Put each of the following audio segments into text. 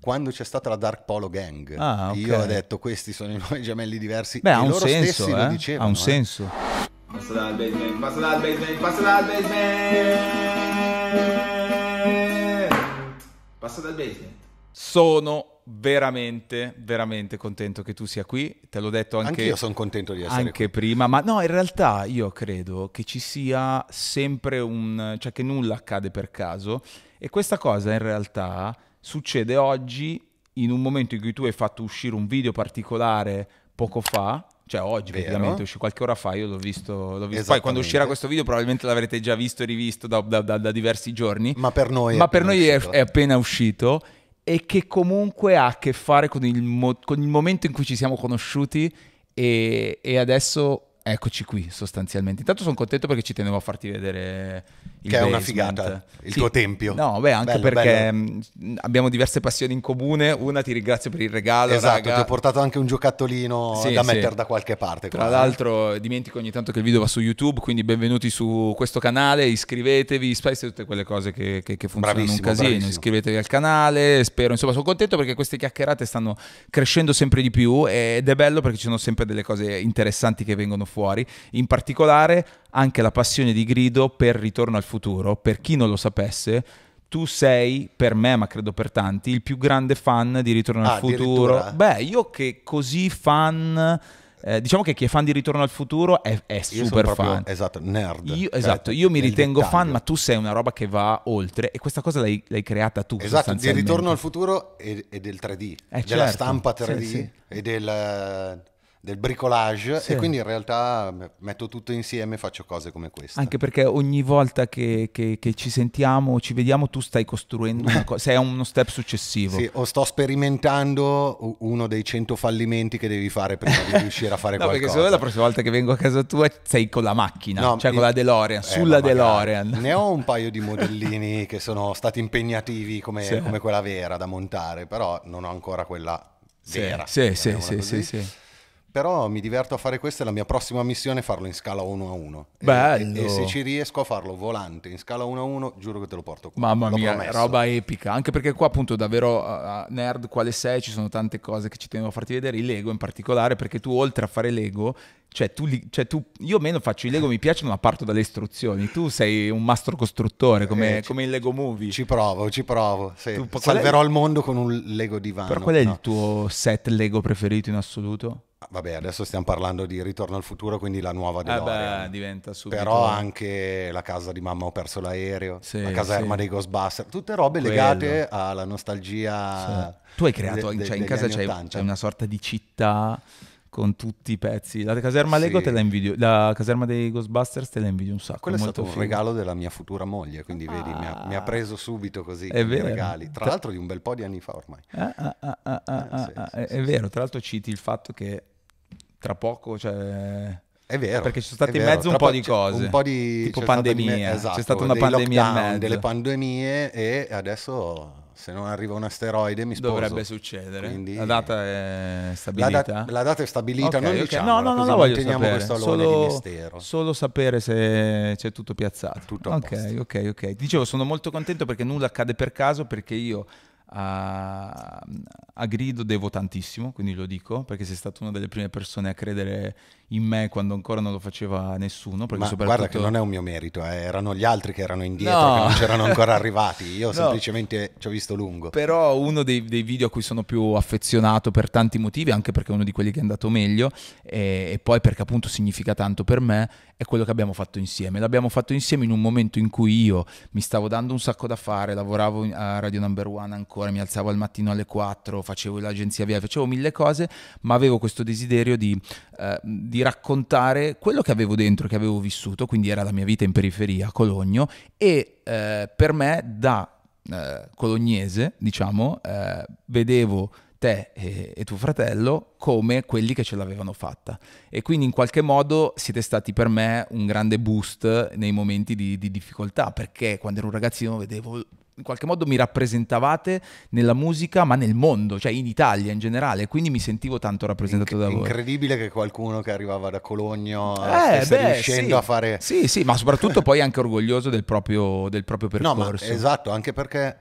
quando c'è stata la Dark Polo Gang. Ah, okay. Io ho detto questi sono i nuovi gemelli diversi. Beh, ha un senso, eh? dicevano, ha un eh? senso. Passa dal basement, passa dal basement, passa dal basement. Passa dal basement. Sono veramente, veramente contento che tu sia qui. Te l'ho detto anche. Anch'io sono contento di essere anche qui. prima, ma no, in realtà io credo che ci sia sempre un. cioè che nulla accade per caso. E questa cosa in realtà succede oggi in un momento in cui tu hai fatto uscire un video particolare poco fa, cioè oggi Vero. praticamente uscì qualche ora fa, io l'ho visto, l'ho visto. poi quando uscirà questo video probabilmente l'avrete già visto e rivisto da, da, da, da, diversi giorni, ma per noi, ma è, per appena noi è, è, appena uscito e che comunque ha a che fare con il, mo- con il momento in cui ci siamo conosciuti e, e adesso eccoci qui sostanzialmente. Intanto sono contento perché ci tenevo a farti vedere che basement. è una figata, il sì. tuo tempio. No, beh, anche bello, perché bello. abbiamo diverse passioni in comune. Una ti ringrazio per il regalo. Esatto, raga. ti ho portato anche un giocattolino sì, da mettere da qualche parte. Tra quasi. l'altro, dimentico ogni tanto che il video va su YouTube. Quindi, benvenuti su questo canale. Iscrivetevi, spesso tutte quelle cose che, che, che funzionano bravissimo, un casino. Bravissimo. Iscrivetevi al canale. Spero, insomma, sono contento perché queste chiacchierate stanno crescendo sempre di più. Ed è bello perché ci sono sempre delle cose interessanti che vengono fuori. In particolare, anche la passione di Grido per Ritorno al futuro. Per chi non lo sapesse, tu sei, per me, ma credo per tanti, il più grande fan di Ritorno ah, al futuro. Beh, io che così fan... Eh, diciamo che chi è fan di Ritorno al futuro è, è super proprio, fan. Esatto, nerd. Io, cioè, esatto, io mi ritengo dettaglio. fan, ma tu sei una roba che va oltre e questa cosa l'hai, l'hai creata tu. Esatto, di Ritorno al futuro e, e del 3D, eh, della certo. stampa 3D sì, sì. e del del bricolage sì. e quindi in realtà metto tutto insieme e faccio cose come questa. Anche perché ogni volta che, che, che ci sentiamo, ci vediamo, tu stai costruendo una cosa, sei uno step successivo. Sì, o sto sperimentando uno dei cento fallimenti che devi fare prima di riuscire a fare no, qualcosa. Perché se no la prossima volta che vengo a casa tua sei con la macchina, no, cioè io, con la DeLorean, eh, sulla DeLorean. Ne ho un paio di modellini che sono stati impegnativi come, sì. come, quella vera da montare, però non ho ancora quella vera. Sì, sì, sì, sì, sì. Però mi diverto a fare questo e la mia prossima missione è farlo in scala 1 a 1. Bello! E, e, se ci riesco a farlo volante in scala 1 a 1, giuro che te lo porto qua. Mamma L'ho mia, promesso. roba epica. Anche perché qua appunto davvero uh, nerd quale sei, ci sono tante cose che ci tenevo a farti vedere, il Lego in particolare, perché tu oltre a fare Lego, cioè tu, cioè tu io meno faccio i Lego, mi piacciono ma parto dalle istruzioni. Tu sei un mastro costruttore come, eh, come in Lego Movie. Ci provo, ci provo. Sì. Tu, Salverò il mondo con un Lego divano. Però qual è no. il tuo set Lego preferito in assoluto? Vabbè, adesso stiamo parlando di Ritorno al futuro, quindi la nuova ah, DeLorean. Eh beh, diventa subito... Però anche la casa di mamma ho perso l'aereo, sì, la caserma sì. dei Ghostbusters, tutte robe Quello. legate alla nostalgia. Sì. Tu hai creato, de, de, cioè in casa c'è, c'è una sorta di città con tutti i pezzi. La caserma Lego te la invidio, la caserma dei Ghostbusters te la invidio un sacco. Quello è, stato un figo. regalo della mia futura moglie, quindi ah. vedi, mi ha, mi ha, preso subito così i regali. Tra, tra l'altro di un bel po' di anni fa ormai. È vero, tra l'altro citi il fatto che tra poco, cioè... È vero. Perché ci sono state in mezzo un po, po' di cose. Un po' di... Tipo pandemia. Stato di me- esatto, c'è stata una pandemia lockdown, in mezzo. Delle pandemie e adesso se non arriva un asteroide mi sposo. Dovrebbe succedere. Quindi... La data è stabilita? La, da- la data è stabilita, okay, non okay. diciamola, no, no, no, voglio teniamo sapere. questo solo, di mistero. Solo sapere se c'è tutto piazzato. Tutto ok, ok, ok. Dicevo, sono molto contento perché nulla accade per caso, perché io a, a Grido devo tantissimo, quindi lo dico, perché sei stata una delle prime persone a credere in me quando ancora non lo faceva nessuno. Ma soprattutto... guarda che non è un mio merito, eh. erano gli altri che erano indietro, no. che non c'erano ancora arrivati, io no. semplicemente ci ho visto lungo. Però uno dei, dei, video a cui sono più affezionato per tanti motivi, anche perché è uno di quelli che è andato meglio e, e poi perché appunto significa tanto per me, è quello che abbiamo fatto insieme. L'abbiamo fatto insieme in un momento in cui io mi stavo dando un sacco da fare, lavoravo a Radio Number One ancora, mi alzavo al mattino alle 4, facevo l'agenzia via, facevo mille cose, ma avevo questo desiderio di, eh, di raccontare quello che avevo dentro, che avevo vissuto, quindi era la mia vita in periferia a Cologno e eh, per me da eh, colognese, diciamo, eh, vedevo te e, e, tuo fratello come quelli che ce l'avevano fatta. E quindi in qualche modo siete stati per me un grande boost nei momenti di, di difficoltà, perché quando ero un ragazzino vedevo in qualche modo mi rappresentavate nella musica, ma nel mondo, cioè in Italia in generale, quindi mi sentivo tanto rappresentato Inc- da voi. Incredibile che qualcuno che arrivava da Cologno eh, eh stesse beh, riuscendo sì. a fare... Sì, sì, ma soprattutto poi anche orgoglioso del proprio, del proprio percorso. No, esatto, anche perché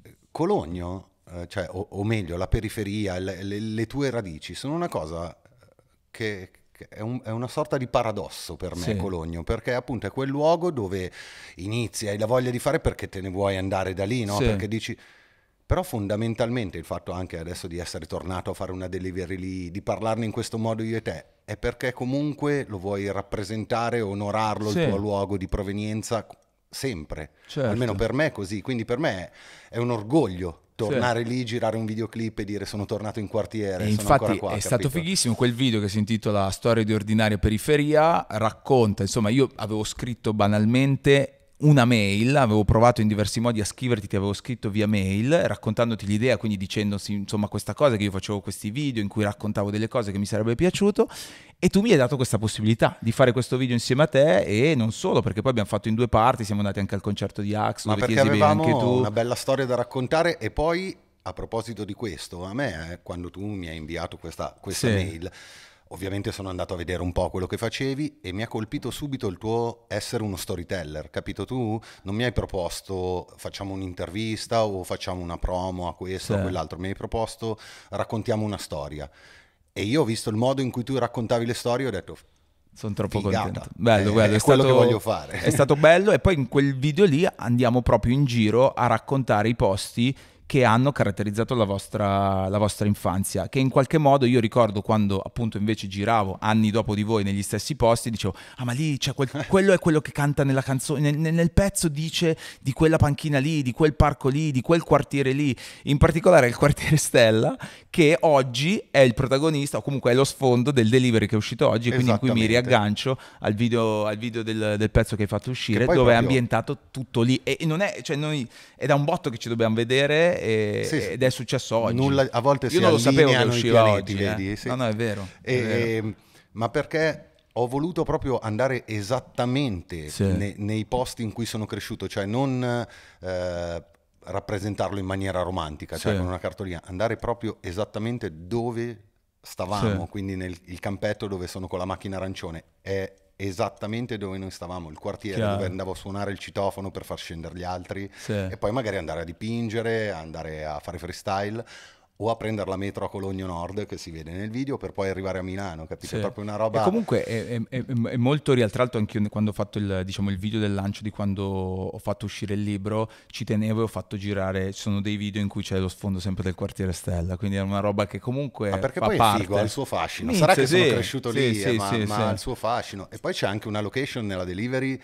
eh, Cologno, eh, cioè, o, o meglio, la periferia, le, le, le tue radici, sono una cosa che, cioè, è, un, è, una sorta di paradosso per me sì. Cologno, perché appunto è quel luogo dove inizi, hai la voglia di fare perché te ne vuoi andare da lì, no? Sì. Perché dici... Però fondamentalmente il fatto anche adesso di essere tornato a fare una delivery lì, di parlarne in questo modo io e te, è perché comunque lo vuoi rappresentare, onorarlo, sì. il tuo luogo di provenienza, sempre. Certo. Almeno per me è così, quindi per me è un orgoglio tornare sì. lì, girare un videoclip e dire sono tornato in quartiere. E infatti qua, è stato fighissimo quel video che si intitola Storia di ordinaria periferia, racconta, insomma io avevo scritto banalmente una mail, avevo provato in diversi modi a scriverti, ti avevo scritto via mail raccontandoti l'idea, quindi dicendosi insomma questa cosa che io facevo questi video in cui raccontavo delle cose che mi sarebbe piaciuto e tu mi hai dato questa possibilità di fare questo video insieme a te e non solo perché poi abbiamo fatto in due parti, siamo andati anche al concerto di Ax, Ma perché avevamo anche tu. una bella storia da raccontare e poi a proposito di questo, a me eh, quando tu mi hai inviato questa, questa sì. mail Ovviamente sono andato a vedere un po' quello che facevi e mi ha colpito subito il tuo essere uno storyteller, capito tu? Non mi hai proposto facciamo un'intervista o facciamo una promo a questo sì. o quell'altro, mi hai proposto raccontiamo una storia. E io ho visto il modo in cui tu raccontavi le storie e ho detto sono troppo Figata. contento. Bello, bello. Eh, è, è quello stato, che voglio fare. È stato bello e poi in quel video lì andiamo proprio in giro a raccontare i posti che hanno caratterizzato la vostra, la vostra, infanzia, che in qualche modo io ricordo quando appunto invece giravo anni dopo di voi negli stessi posti, dicevo, ah ma lì c'è quel, eh. quello è quello che canta nella canzone, nel, nel, pezzo dice di quella panchina lì, di quel parco lì, di quel quartiere lì, in particolare il quartiere Stella, che oggi è il protagonista o comunque è lo sfondo del delivery che è uscito oggi, quindi in cui mi riaggancio al video, al video del, del, pezzo che hai fatto uscire, dove proprio... è ambientato tutto lì. E, e non è, cioè noi, è da un botto che ci dobbiamo vedere e, sì, ed è successo oggi. Nulla, a volte Io non lo sapevo che usciva pianeti, oggi. Eh. Vedi, eh. sì. No, no, è vero. E, è vero. E, ehm, ma perché ho voluto proprio andare esattamente sì. nei, nei posti in cui sono cresciuto, cioè non eh, rappresentarlo in maniera romantica, cioè sì. con una cartolina, andare proprio esattamente dove stavamo, sì. quindi nel campetto dove sono con la macchina arancione. È esattamente dove noi stavamo, il quartiere Chiaro. dove andavo a suonare il citofono per far scendere gli altri sì. e poi magari andare a dipingere, andare a fare freestyle o a prendere la metro a Cologno Nord, che si vede nel video, per poi arrivare a Milano, capito? Sì. È proprio una roba... E comunque è, è, è molto rialtrato anche io quando ho fatto il, diciamo, il, video del lancio di quando ho fatto uscire il libro, ci tenevo e ho fatto girare, ci sono dei video in cui c'è lo sfondo sempre del quartiere Stella, quindi è una roba che comunque... Ma perché poi parte. è figo, ha il suo fascino, Inizio, sarà che sì, sono cresciuto sì, lì, eh, ma, ma ha il suo fascino. E poi c'è anche una location nella delivery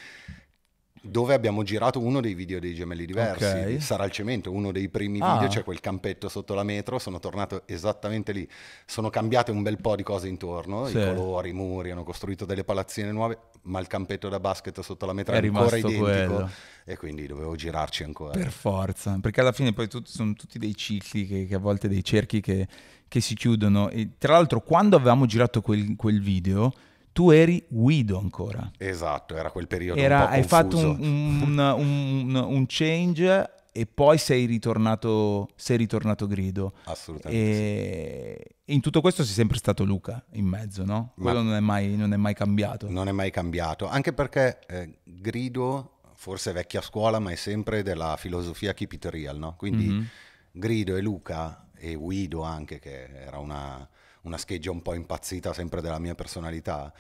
dove abbiamo girato uno dei video dei gemelli diversi. Okay. Sarà il cemento, uno dei primi ah. video, c'è cioè quel campetto sotto la metro, sono tornato esattamente lì. Sono cambiate un bel po' di cose intorno, sì. i colori, i muri, hanno costruito delle palazzine nuove, ma il campetto da basket sotto la metro è, è ancora identico. Quello. E quindi dovevo girarci ancora. Per forza, perché alla fine poi tut- sono tutti dei cicli che, che a volte dei cerchi che, che si chiudono. E tra l'altro, quando avevamo girato quel, quel video tu eri Guido ancora. Esatto, era quel periodo. Era, hai fatto un, un, un, un, change e poi sei ritornato, sei ritornato Grido. Assolutamente. E in tutto questo sei sempre stato Luca in mezzo, no? Ma Quello non è, mai, non è, mai, cambiato. Non è mai cambiato, anche perché eh, Grido, forse vecchia scuola, ma è sempre della filosofia keep it real, no? Quindi mm-hmm. Grido e Luca e Guido anche, che era una una scheggia un po' impazzita sempre della mia personalità,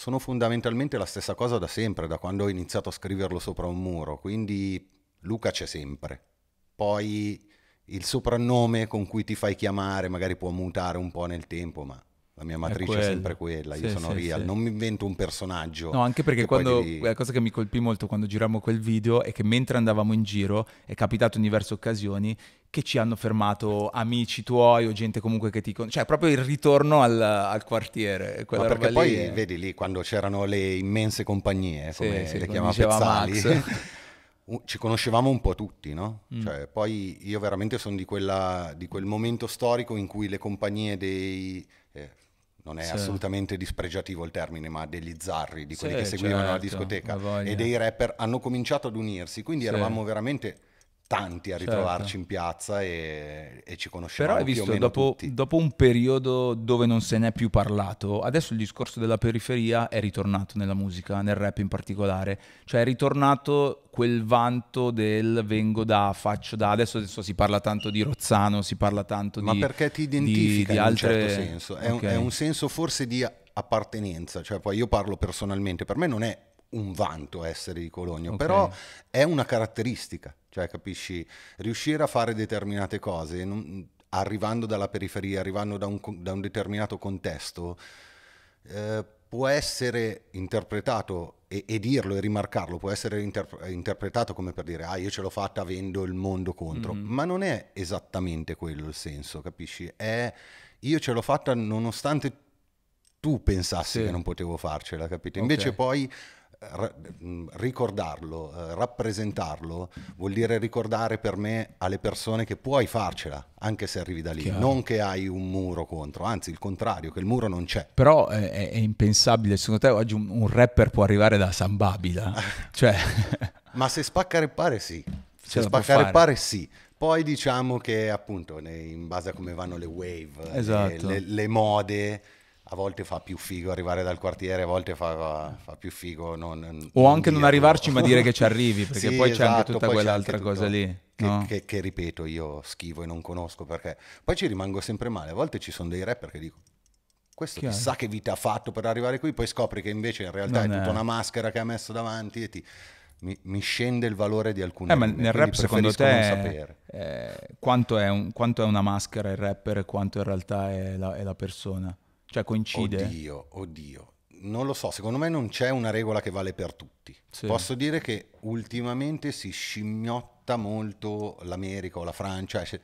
sono fondamentalmente la stessa cosa da sempre, da quando ho iniziato a scriverlo sopra un muro, quindi Luca c'è sempre. Poi il soprannome con cui ti fai chiamare magari può mutare un po' nel tempo, ma la mia matrice è, è sempre quella, sì, io sono sì, real, sì. non mi invento un personaggio. No, anche perché quando, devi... la cosa che mi colpì molto quando girammo quel video è che mentre andavamo in giro, è capitato in diverse occasioni che ci hanno fermato amici tuoi o gente comunque che ti... conosce, Cioè proprio il ritorno al, al quartiere. Ma perché poi è... vedi lì quando c'erano le immense compagnie, come sì, le sì, chiamava Pezzali, ci conoscevamo un po' tutti, no? Mm. Cioè, poi io veramente sono di, quella, di, quel momento storico in cui le compagnie dei... Eh, non è sì. assolutamente dispregiativo il termine, ma degli zarri, di quelli che seguivano certo, la discoteca, e dei rapper hanno cominciato ad unirsi, quindi eravamo veramente tanti a certo. ritrovarci certo. in piazza e, e, ci conoscevamo. Però hai visto, dopo, dopo, un periodo dove non se n'è più parlato, adesso il discorso della periferia è ritornato nella musica, nel rap in particolare. Cioè è ritornato quel vanto del vengo da, faccio da... Adesso, adesso si parla tanto di Rozzano, si parla tanto di... Ma perché ti identifica di, di altre... in un certo senso. È, okay. un, è un senso forse di appartenenza, cioè poi io parlo personalmente, per me non è un vanto essere di Cologno, okay. però è una caratteristica, cioè capisci, riuscire a fare determinate cose, non, arrivando dalla periferia, arrivando da un, da un determinato contesto, eh, può essere interpretato e, e, dirlo e rimarcarlo, può essere interp- interpretato come per dire ah io ce l'ho fatta, avendo il mondo contro, mm-hmm. ma non è esattamente quello il senso, capisci? È io ce l'ho fatta nonostante tu pensassi sì. che non potevo farcela, capito? Invece okay. poi Mm, ricordarlo, eh, rappresentarlo, vuol dire ricordare per me alle persone che puoi farcela, anche se arrivi da lì, Chiaro. non che hai un muro contro, anzi il contrario, che il muro non c'è. Però è, è impensabile, secondo te oggi un, un, rapper può arrivare da San Babila? cioè... Ma se spacca reppare sì, se spacca reppare sì, poi diciamo che appunto in base a come vanno le wave, eh, esatto. le, le, le mode a volte fa più figo arrivare dal quartiere, a volte fa, fa più figo non, non O anche non arrivarci ma dire che ci arrivi, perché sì, poi esatto, c'è anche esatto, tutta quell'altra anche cosa lì. Che, no? che, che, ripeto io schivo e non conosco perché poi ci rimango sempre male. A volte ci sono dei rapper che dico questo chissà che vita ha fatto per arrivare qui, poi scopri che invece in realtà non è tutta è. una maschera che ha messo davanti e ti... Mi, mi, scende il valore di alcune cose. eh, ma nel rap secondo te eh, quanto, è un, quanto, è una maschera il rapper e quanto in realtà è la, è la persona? Cioè coincide? Oddio, oddio. Non lo so, secondo me non c'è una regola che vale per tutti. Sì. Posso dire che ultimamente si scimmiotta molto l'America o la Francia. Cioè,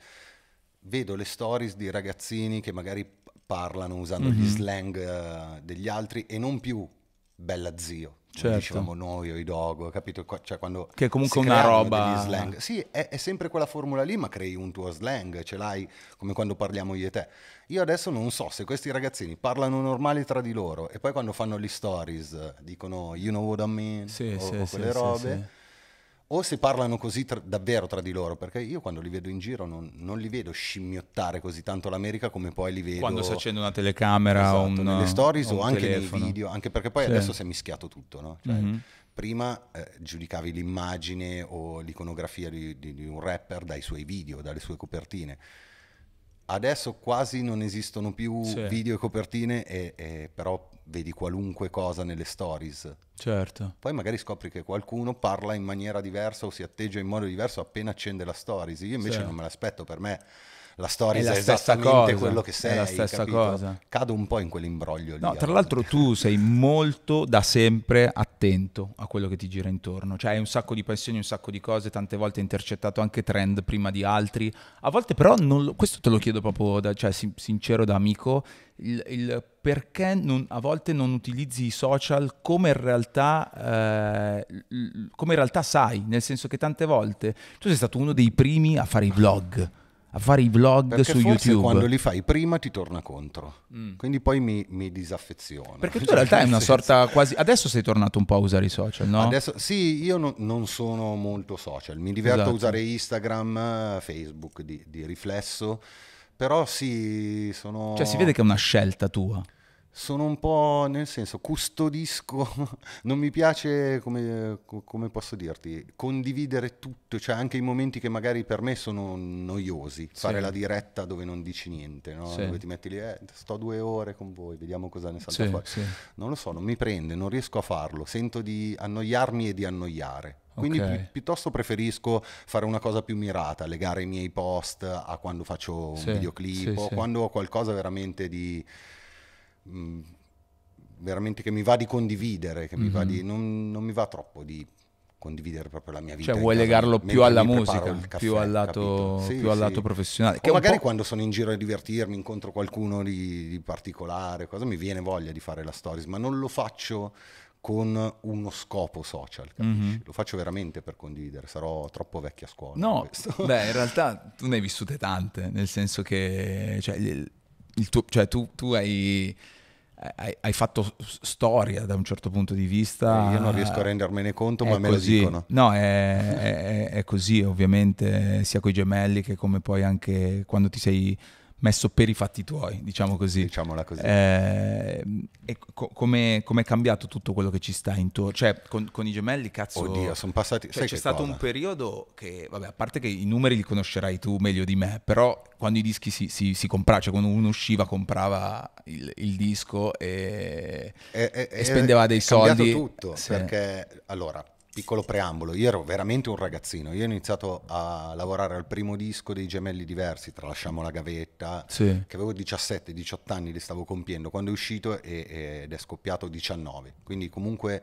vedo le stories di ragazzini che magari parlano usando mm-hmm. gli mhm. slang eh, degli altri e non più bella zio, certo. dicevamo noi o i dog, capito? Cioè, quando che è comunque una roba... Slang, sì, è, è, sempre quella formula lì, ma crei un tuo slang, ce l'hai come quando parliamo io e te. Io adesso non so se questi ragazzini parlano normali tra di loro e poi quando fanno gli stories eh, dicono you know what I mean sì, o, sì, o quelle sì, robe o se parlano così tra, davvero tra di loro, perché io quando li vedo in giro non, non, li vedo scimmiottare così tanto l'America come poi li vedo... Quando si accende una telecamera esatto, un, nelle stories o, anche telefono. nei video, anche perché poi sì. adesso si è mischiato tutto, no? Cioè, mm-hmm. Prima eh, giudicavi l'immagine o l'iconografia di, di, di un rapper dai suoi video, dalle sue copertine adesso quasi non esistono più sì. video e copertine, e, e però vedi qualunque cosa nelle stories. Certo. Poi magari scopri che qualcuno parla in maniera diversa o si atteggia in modo diverso appena accende la stories. Io invece sì. non me l'aspetto, per me la storia è, la è esattamente cosa, quello che sei. È la stessa capito? cosa. Cado un po' in quell'imbroglio lì. No, tra l'altro tu sei molto da sempre a attento a quello che ti gira intorno. Cioè hai un sacco di passioni, un sacco di cose, tante volte hai intercettato anche trend prima di altri. A volte però, lo, questo te lo chiedo proprio, da, cioè, sincero da amico, il, il perché non, a volte non utilizzi i social come in, realtà, eh, come in realtà sai, nel senso che tante volte tu sei stato uno dei primi a fare i vlog a fare i vlog Perché su YouTube. quando li fai prima ti torna contro, mm. quindi poi mi, mi disaffeziono. Perché tu in realtà è una sorta quasi... Adesso sei tornato un po' a usare i social, no? Adesso, sì, io no, non sono molto social, mi diverto esatto. a usare Instagram, Facebook di, di riflesso, però sì, sono... Cioè si vede che è una scelta tua sono un po' nel senso custodisco, non mi piace come, come, posso dirti, condividere tutto, cioè anche i momenti che magari per me sono noiosi, sì. fare la diretta dove non dici niente, no? sì. dove ti metti lì, eh, sto due ore con voi, vediamo cosa ne salta sì, fuori. Non lo so, non mi prende, non riesco a farlo, sento di annoiarmi e di annoiare. Quindi okay. pi- piuttosto preferisco fare una cosa più mirata, legare i miei post a quando faccio un videoclip o quando ho qualcosa veramente di Mm, veramente che mi va di condividere, che mm-hmm. mi va mhm. di, non, non, mi va troppo di condividere proprio la mia vita. Cioè vuoi legarlo più alla musica, caffè, più al lato, sì, più sì. lato professionale. Che magari quando sono in giro a divertirmi, incontro qualcuno di, di particolare, cosa, mi viene voglia di fare la stories, ma non lo faccio con uno scopo social, mm-hmm. Lo faccio veramente per condividere, sarò troppo vecchia a scuola. No, beh, in realtà tu ne hai vissute tante, nel senso che cioè, il, il tuo, cioè, tu, tu hai hai, hai, fatto storia da un certo punto di vista. Eh, io non riesco a rendermene conto, ma me lo dicono. No, è, è, è così, ovviamente, sia con i gemelli che come poi anche quando ti sei messo per i fatti tuoi, diciamo così. Diciamola così. Eh, e co- come è cambiato tutto quello che ci sta intorno? Cioè, con, con i gemelli, cazzo... Oddio, sono passati... Cioè, c'è stato cosa? un periodo che, vabbè, a parte che i numeri li conoscerai tu meglio di me, però quando i dischi si, si, si comprava, cioè quando uno usciva comprava il, il disco e, e, e, e spendeva dei è soldi... È tutto, sì. perché, allora, piccolo preambolo, io ero veramente un ragazzino, io ho iniziato a lavorare al primo disco dei Gemelli Diversi, tralasciamo la gavetta, sì. che avevo 17-18 anni, li stavo compiendo, quando è uscito e, ed è scoppiato 19, quindi comunque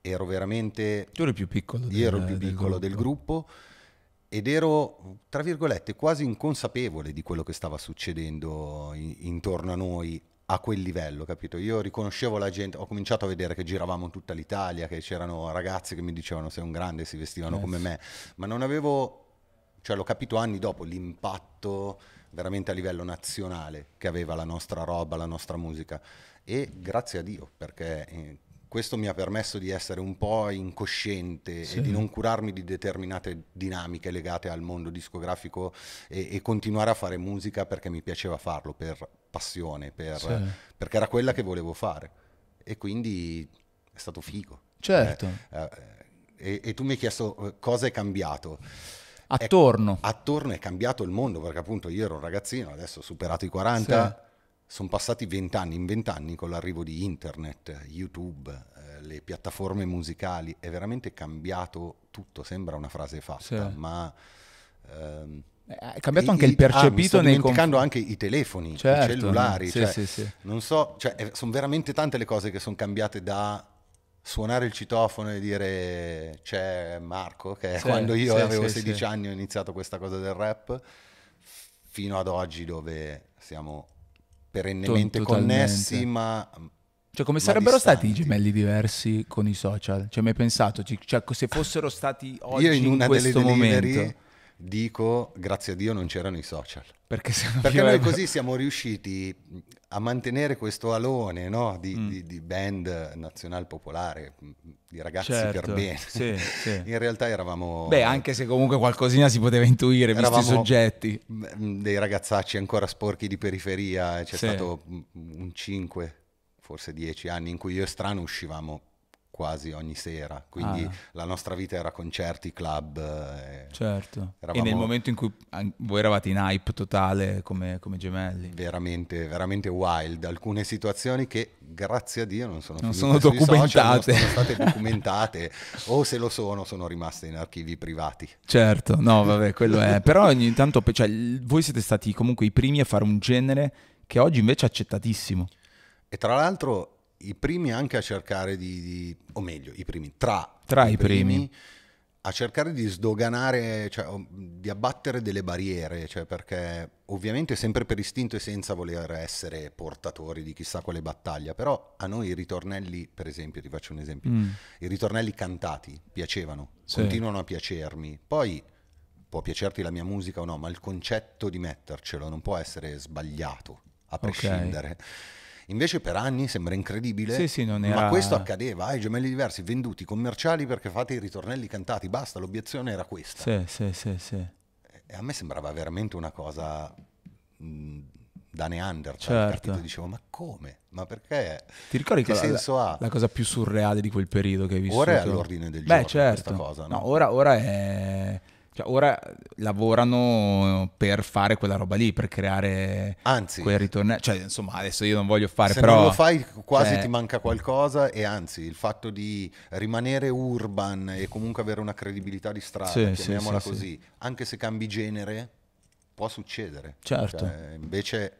ero veramente... Tu eri più piccolo. Del, io ero il più piccolo del gruppo. del gruppo ed ero, tra virgolette, quasi inconsapevole di quello che stava succedendo in, intorno a noi a quel livello, capito? Io riconoscevo la gente, ho cominciato a vedere che giravamo tutta l'Italia, che c'erano ragazzi che mi dicevano sei un grande, si vestivano yes. Eh, come me, ma non avevo, cioè l'ho capito anni dopo, l'impatto veramente a livello nazionale che aveva la nostra roba, la nostra musica e grazie a Dio perché eh, questo mi ha permesso di essere un po' incosciente sì. e di non curarmi di determinate dinamiche legate al mondo discografico e, e continuare a fare musica perché mi piaceva farlo, per passione, per, sì. perché era quella che volevo fare. E quindi è stato figo. Certo. Eh, eh, e, e tu mi hai chiesto eh, cosa è cambiato. Attorno. È, attorno è cambiato il mondo perché appunto io ero un ragazzino, adesso ho superato i 40. Sì sono passati vent'anni in vent'anni con l'arrivo di internet, YouTube, eh, le piattaforme musicali, è veramente cambiato tutto, sembra una frase fatta, sì. ma... Ehm, eh, è cambiato anche il percepito ah, nei dimenticando conf... anche i telefoni, certo, i cellulari. Sì, cioè, sì, sì. Non so, cioè, sono veramente tante le cose che sono cambiate da suonare il citofono e dire c'è Marco, che quando io avevo 16 anni ho iniziato questa cosa del rap, fino ad oggi dove siamo perennemente Totalmente. connessi, ma... Mm, cioè come sarebbero distanti. stati i gemelli diversi con i social? Cioè mi hai pensato, cioè, se fossero stati oggi Io in, una in questo delle momento... Delivery dico grazie a Dio non c'erano i social. Perché, Perché noi così siamo riusciti mm, a mantenere questo alone no? di, mm. di, di, band nazional popolare, mm, di ragazzi certo. per bene. Sì, sì. In realtà eravamo... Beh, anche se comunque qualcosina si poteva intuire, visti i soggetti. Dei ragazzacci ancora sporchi di periferia, eh, c'è sì. stato un 5, forse 10 anni in cui io e Strano uscivamo quasi ogni sera, quindi ah. la nostra vita era concerti, club. Eh, certo. Eravamo... E nel momento in cui voi eravate in hype totale come, come, gemelli. Veramente, veramente wild. Alcune situazioni che grazie a Dio non sono, non sono documentate. Social, non sono state documentate o se lo sono sono rimaste in archivi privati. Certo, no vabbè, quello è. Però ogni tanto cioè, voi siete stati comunque i primi a fare un genere che oggi invece è accettatissimo. E tra l'altro i primi anche a cercare di, di o meglio, i primi, tra, tra i, i primi, primi, a cercare di sdoganare, cioè, di abbattere delle barriere, cioè, perché ovviamente sempre per istinto e senza voler essere portatori di chissà quale battaglia, però a noi i ritornelli, per esempio, ti faccio un esempio, mm. i ritornelli cantati piacevano, sì. continuano a piacermi, poi può piacerti la mia musica o no, ma il concetto di mettercelo non può essere sbagliato, a prescindere. Okay Invece per anni sembra incredibile, sì, sì, era... ma questo accadeva ai gemelli diversi, venduti commerciali perché fate i ritornelli cantati, basta, l'obiezione era questa. Sì, sì, sì, sì. E a me sembrava veramente una cosa da neander, cioè certo. dicevo ma come? Ma perché? Ti ricordi che la, senso la, ha? La cosa più surreale di quel periodo che hai visto? Ora è all'ordine del Beh, giorno questa certo. cosa. No? No, ora, ora è cioè, ora lavorano per fare quella roba lì, per creare anzi, quel ritornello. Cioè, insomma, adesso io non voglio fare, se però... non lo fai quasi cioè... ti manca qualcosa e anzi, il fatto di rimanere urban e comunque avere una credibilità di strada, sì, chiamiamola sì, sì, così, anche se cambi genere, può succedere. Certo. Cioè, invece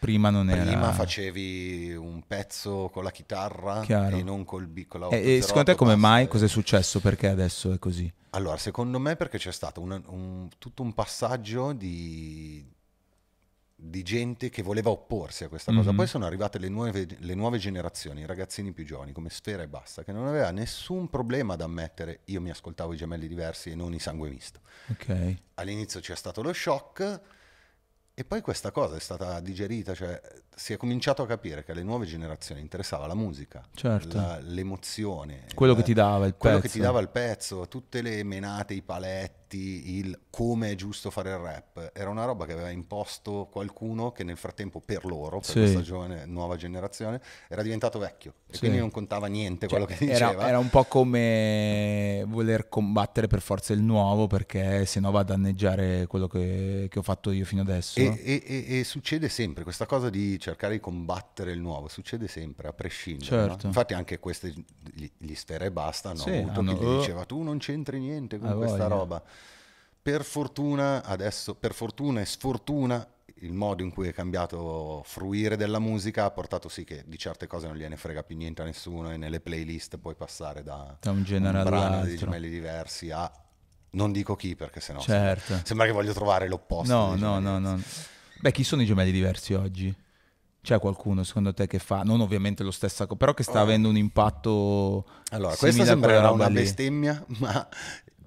Prima non Prima era. Prima facevi un pezzo con la chitarra Chiaro. e non col bicolo. Eh, e, e secondo te come mai? Cos'è successo? Perché adesso è così? Allora, secondo me perché c'è stato un, un, tutto un passaggio di, di, gente che voleva opporsi a questa cosa. Mm-hmm. Poi sono arrivate le nuove, le nuove generazioni, i ragazzini più giovani, come Sfera e Basta, che non aveva nessun problema ad ammettere io mi ascoltavo i gemelli diversi e non i sangue misto. Okay. All'inizio c'è stato lo shock e poi questa cosa è stata digerita, cioè si è cominciato a capire che alle nuove generazioni interessava la musica, certo. la, l'emozione, quello, la, che, eh, ti dava il quello che ti dava il pezzo. tutte le menate, i paletti, il come è giusto fare il rap, era una roba che aveva imposto qualcuno che nel frattempo per loro, per sì. questa giovane, nuova generazione, era diventato vecchio sì. quindi non contava niente cioè, quello che diceva. Era, era, un po' come voler combattere per forza il nuovo perché sennò va a danneggiare quello che, che ho fatto io fino adesso. E, e, e, succede sempre, questa cosa di cercare di combattere il nuovo succede sempre, a prescindere. Certo. No? Infatti anche queste, gli, gli sfere e basta, hanno sì, avuto hanno, chi oh. diceva tu non c'entri niente con ah, questa voglia. roba. Per fortuna, adesso, per fortuna e sfortuna, il modo in cui è cambiato fruire della musica ha portato sì che di certe cose non gliene frega più niente a nessuno e nelle playlist puoi passare da, da un genere brano di gemelli diversi a non dico chi perché sennò certo. sembra, sembra che voglio trovare l'opposto. No, no, no, no. Beh, chi sono i gemelli diversi oggi? C'è qualcuno secondo te che fa, non ovviamente lo stesso, però che sta oh. avendo un impatto. Allora, questa sembrerà una lì. bestemmia, ma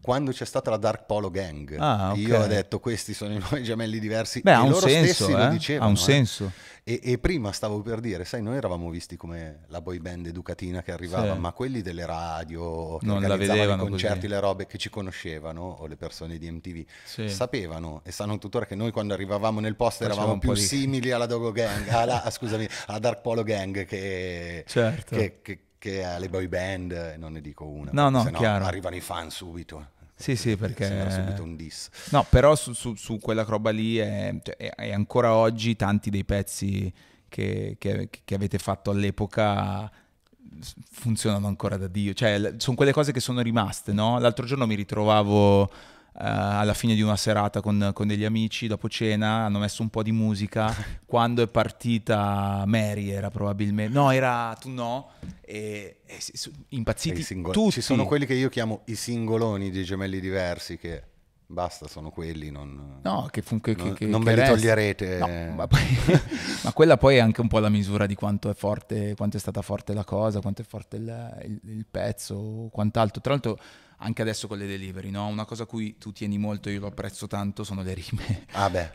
quando c'è stata la Dark Polo Gang, ah, okay. io ho detto questi sono i nuovi gemelli diversi. Beh, ha un, senso, eh? dicevano, ha un eh. senso. Eh? E, e, prima stavo per dire, sai, noi eravamo visti come la boy band educatina che arrivava, sì. ma quelli delle radio, che non organizzavano i concerti, così. le robe che ci conoscevano, o le persone di MTV, sì. sapevano e sanno tuttora che noi quando arrivavamo nel posto Facciamo eravamo più di... simili alla Dogo Gang, alla, ah, scusami, alla Dark Polo Gang che... Certo. che, che che alle boy band, non ne dico una, no, no, sennò chiaro. arrivano i fan subito. Sì, sì, perché... subito un diss. No, però su, su, su quella roba lì è, cioè, è, ancora oggi tanti dei pezzi che, che, che avete fatto all'epoca funzionano ancora da Dio. Cioè, sono quelle cose che sono rimaste, no? L'altro giorno mi ritrovavo eh, alla fine di una serata con, con, degli amici, dopo cena, hanno messo un po' di musica. Quando è partita Mary era probabilmente... No, era tu no. E, e impazziti e singolo- tutti. Ci sono quelli che io chiamo i singoloni di gemelli diversi che... Basta, sono quelli, non, no, che fun- che, non, che, non me li toglierete. No, ma, poi, ma, quella poi è anche un po' la misura di quanto è forte, quanto è stata forte la cosa, quanto è forte il, il, il pezzo, quant'altro. Tra l'altro anche adesso con le delivery, no? Una cosa a cui tu tieni molto, io lo apprezzo tanto, sono le rime. Ah beh.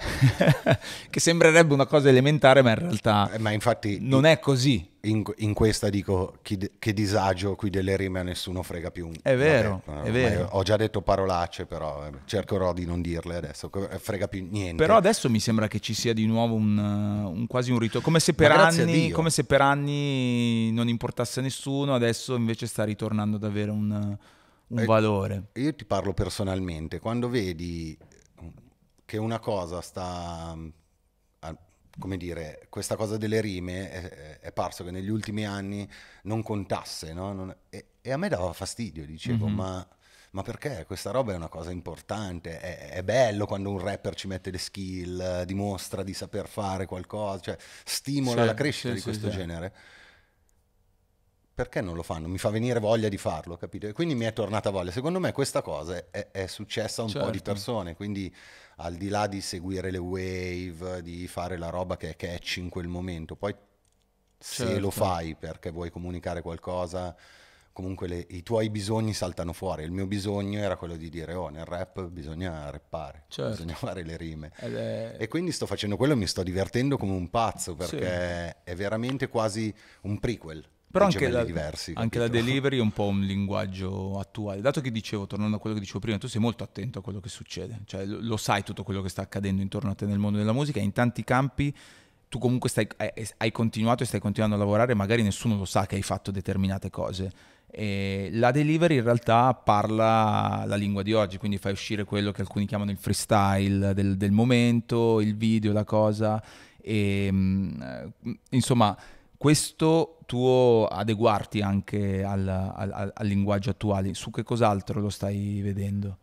che sembrerebbe una cosa elementare, ma in realtà eh, ma infatti, non è così. In, in questa dico chi, che disagio qui delle rime a nessuno frega più. È vero, Vabbè, è vero. Ho già detto parolacce, però eh, cercherò di non dirle adesso, eh, frega più niente. Però adesso mi sembra che ci sia di nuovo un, un quasi un rito, come se, per anni, come se per anni non importasse a nessuno, adesso invece sta ritornando ad avere un un eh, valore. Io ti parlo personalmente, quando vedi mm, che una cosa sta, mm, come dire, questa cosa delle rime è, è parso che negli ultimi anni non contasse, no? non, e, e, a me dava fastidio, dicevo, mm-hmm. ma ma perché questa roba è una cosa importante, è, è, bello quando un rapper ci mette le skill, dimostra di saper fare qualcosa, cioè stimola sì, la crescita sì, di questo sì, genere perché non lo fanno? Mi fa venire voglia di farlo, capito? E quindi mi è tornata voglia. Secondo me questa cosa è, è successa a un certo. po' di certo. persone, quindi al di là di seguire le wave, di fare la roba che è catch in quel momento, poi se lo certo. fai perché vuoi comunicare qualcosa, comunque le, i tuoi bisogni saltano fuori. Il mio bisogno era quello di dire, oh, nel rap bisogna rappare, certo. bisogna fare le rime. È... E quindi sto facendo quello e mi sto divertendo come un pazzo perché sì. è veramente quasi un prequel però anche, la, diversi, anche la delivery è un po' un linguaggio attuale. Dato che dicevo, tornando a quello che dicevo prima, tu sei molto attento a quello che succede, cioè lo sai tutto quello che sta accadendo intorno a te nel mondo della musica, in tanti campi tu comunque stai, hai continuato e stai continuando a lavorare, magari nessuno lo sa che hai fatto determinate cose. E la delivery in realtà parla la lingua di oggi, quindi fai uscire quello che alcuni chiamano il freestyle del, del momento, il video, la cosa. E, mm, eh, insomma, questo tuo adeguarti anche al, al, al linguaggio attuale, su che cos'altro lo stai vedendo?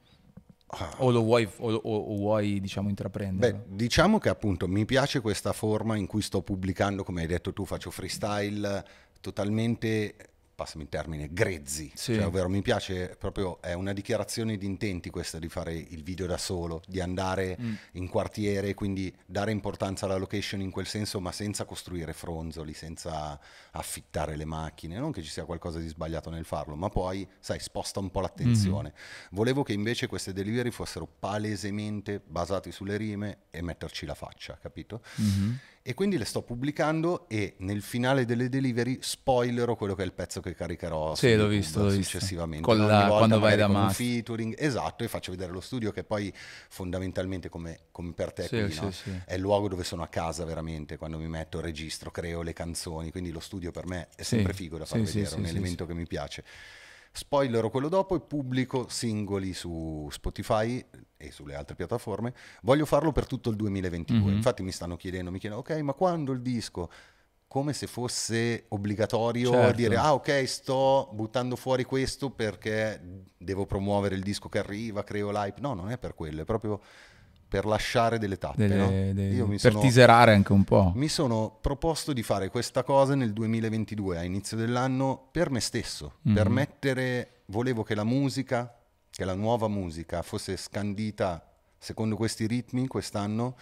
Ah. O lo vuoi, o, o vuoi diciamo, intraprendere? Beh, diciamo che appunto mi piace questa forma in cui sto pubblicando, come hai detto tu, faccio freestyle totalmente passami il termine, grezzi. Sì. Cioè, ovvero mi piace proprio, è una dichiarazione di intenti questa di fare il video da solo, di andare mm. in quartiere, quindi dare importanza alla location in quel senso, ma senza costruire fronzoli, senza affittare le macchine. Non che ci sia qualcosa di sbagliato nel farlo, ma poi, sai, sposta un po' l'attenzione. Mm. Volevo che invece queste delivery fossero palesemente basate sulle rime e metterci la faccia, capito? Mm-hmm e quindi le sto pubblicando e nel finale delle delivery spoilero quello che è il pezzo che caricherò sì, l'ho visto, l'ho successivamente. Visto. Con la, quando vai da Max. featuring, esatto, e faccio vedere lo studio che poi fondamentalmente come, come per te sì, qui, sì, no? sì. è il luogo dove sono a casa veramente, quando mi metto, registro, creo le canzoni, quindi lo studio per me è sempre figo da far vedere, è un elemento che mi piace spoilero quello dopo e pubblico singoli su Spotify e sulle altre piattaforme. Voglio farlo per tutto il 2022. Mm-hmm. Infatti mi stanno chiedendo, mi chiedono, ok, ma quando il disco? Come se fosse obbligatorio certo. dire, ah ok, sto buttando fuori questo perché devo promuovere il disco che arriva, creo l'hype. No, non è per quello, è proprio per lasciare delle tappe. Dele, no? dei, per sono, tiserare anche un po'. Mi sono proposto di fare questa cosa nel 2022, a inizio dell'anno, per me stesso, mm. per mettere, volevo che la musica, che la nuova musica fosse scandita secondo questi ritmi quest'anno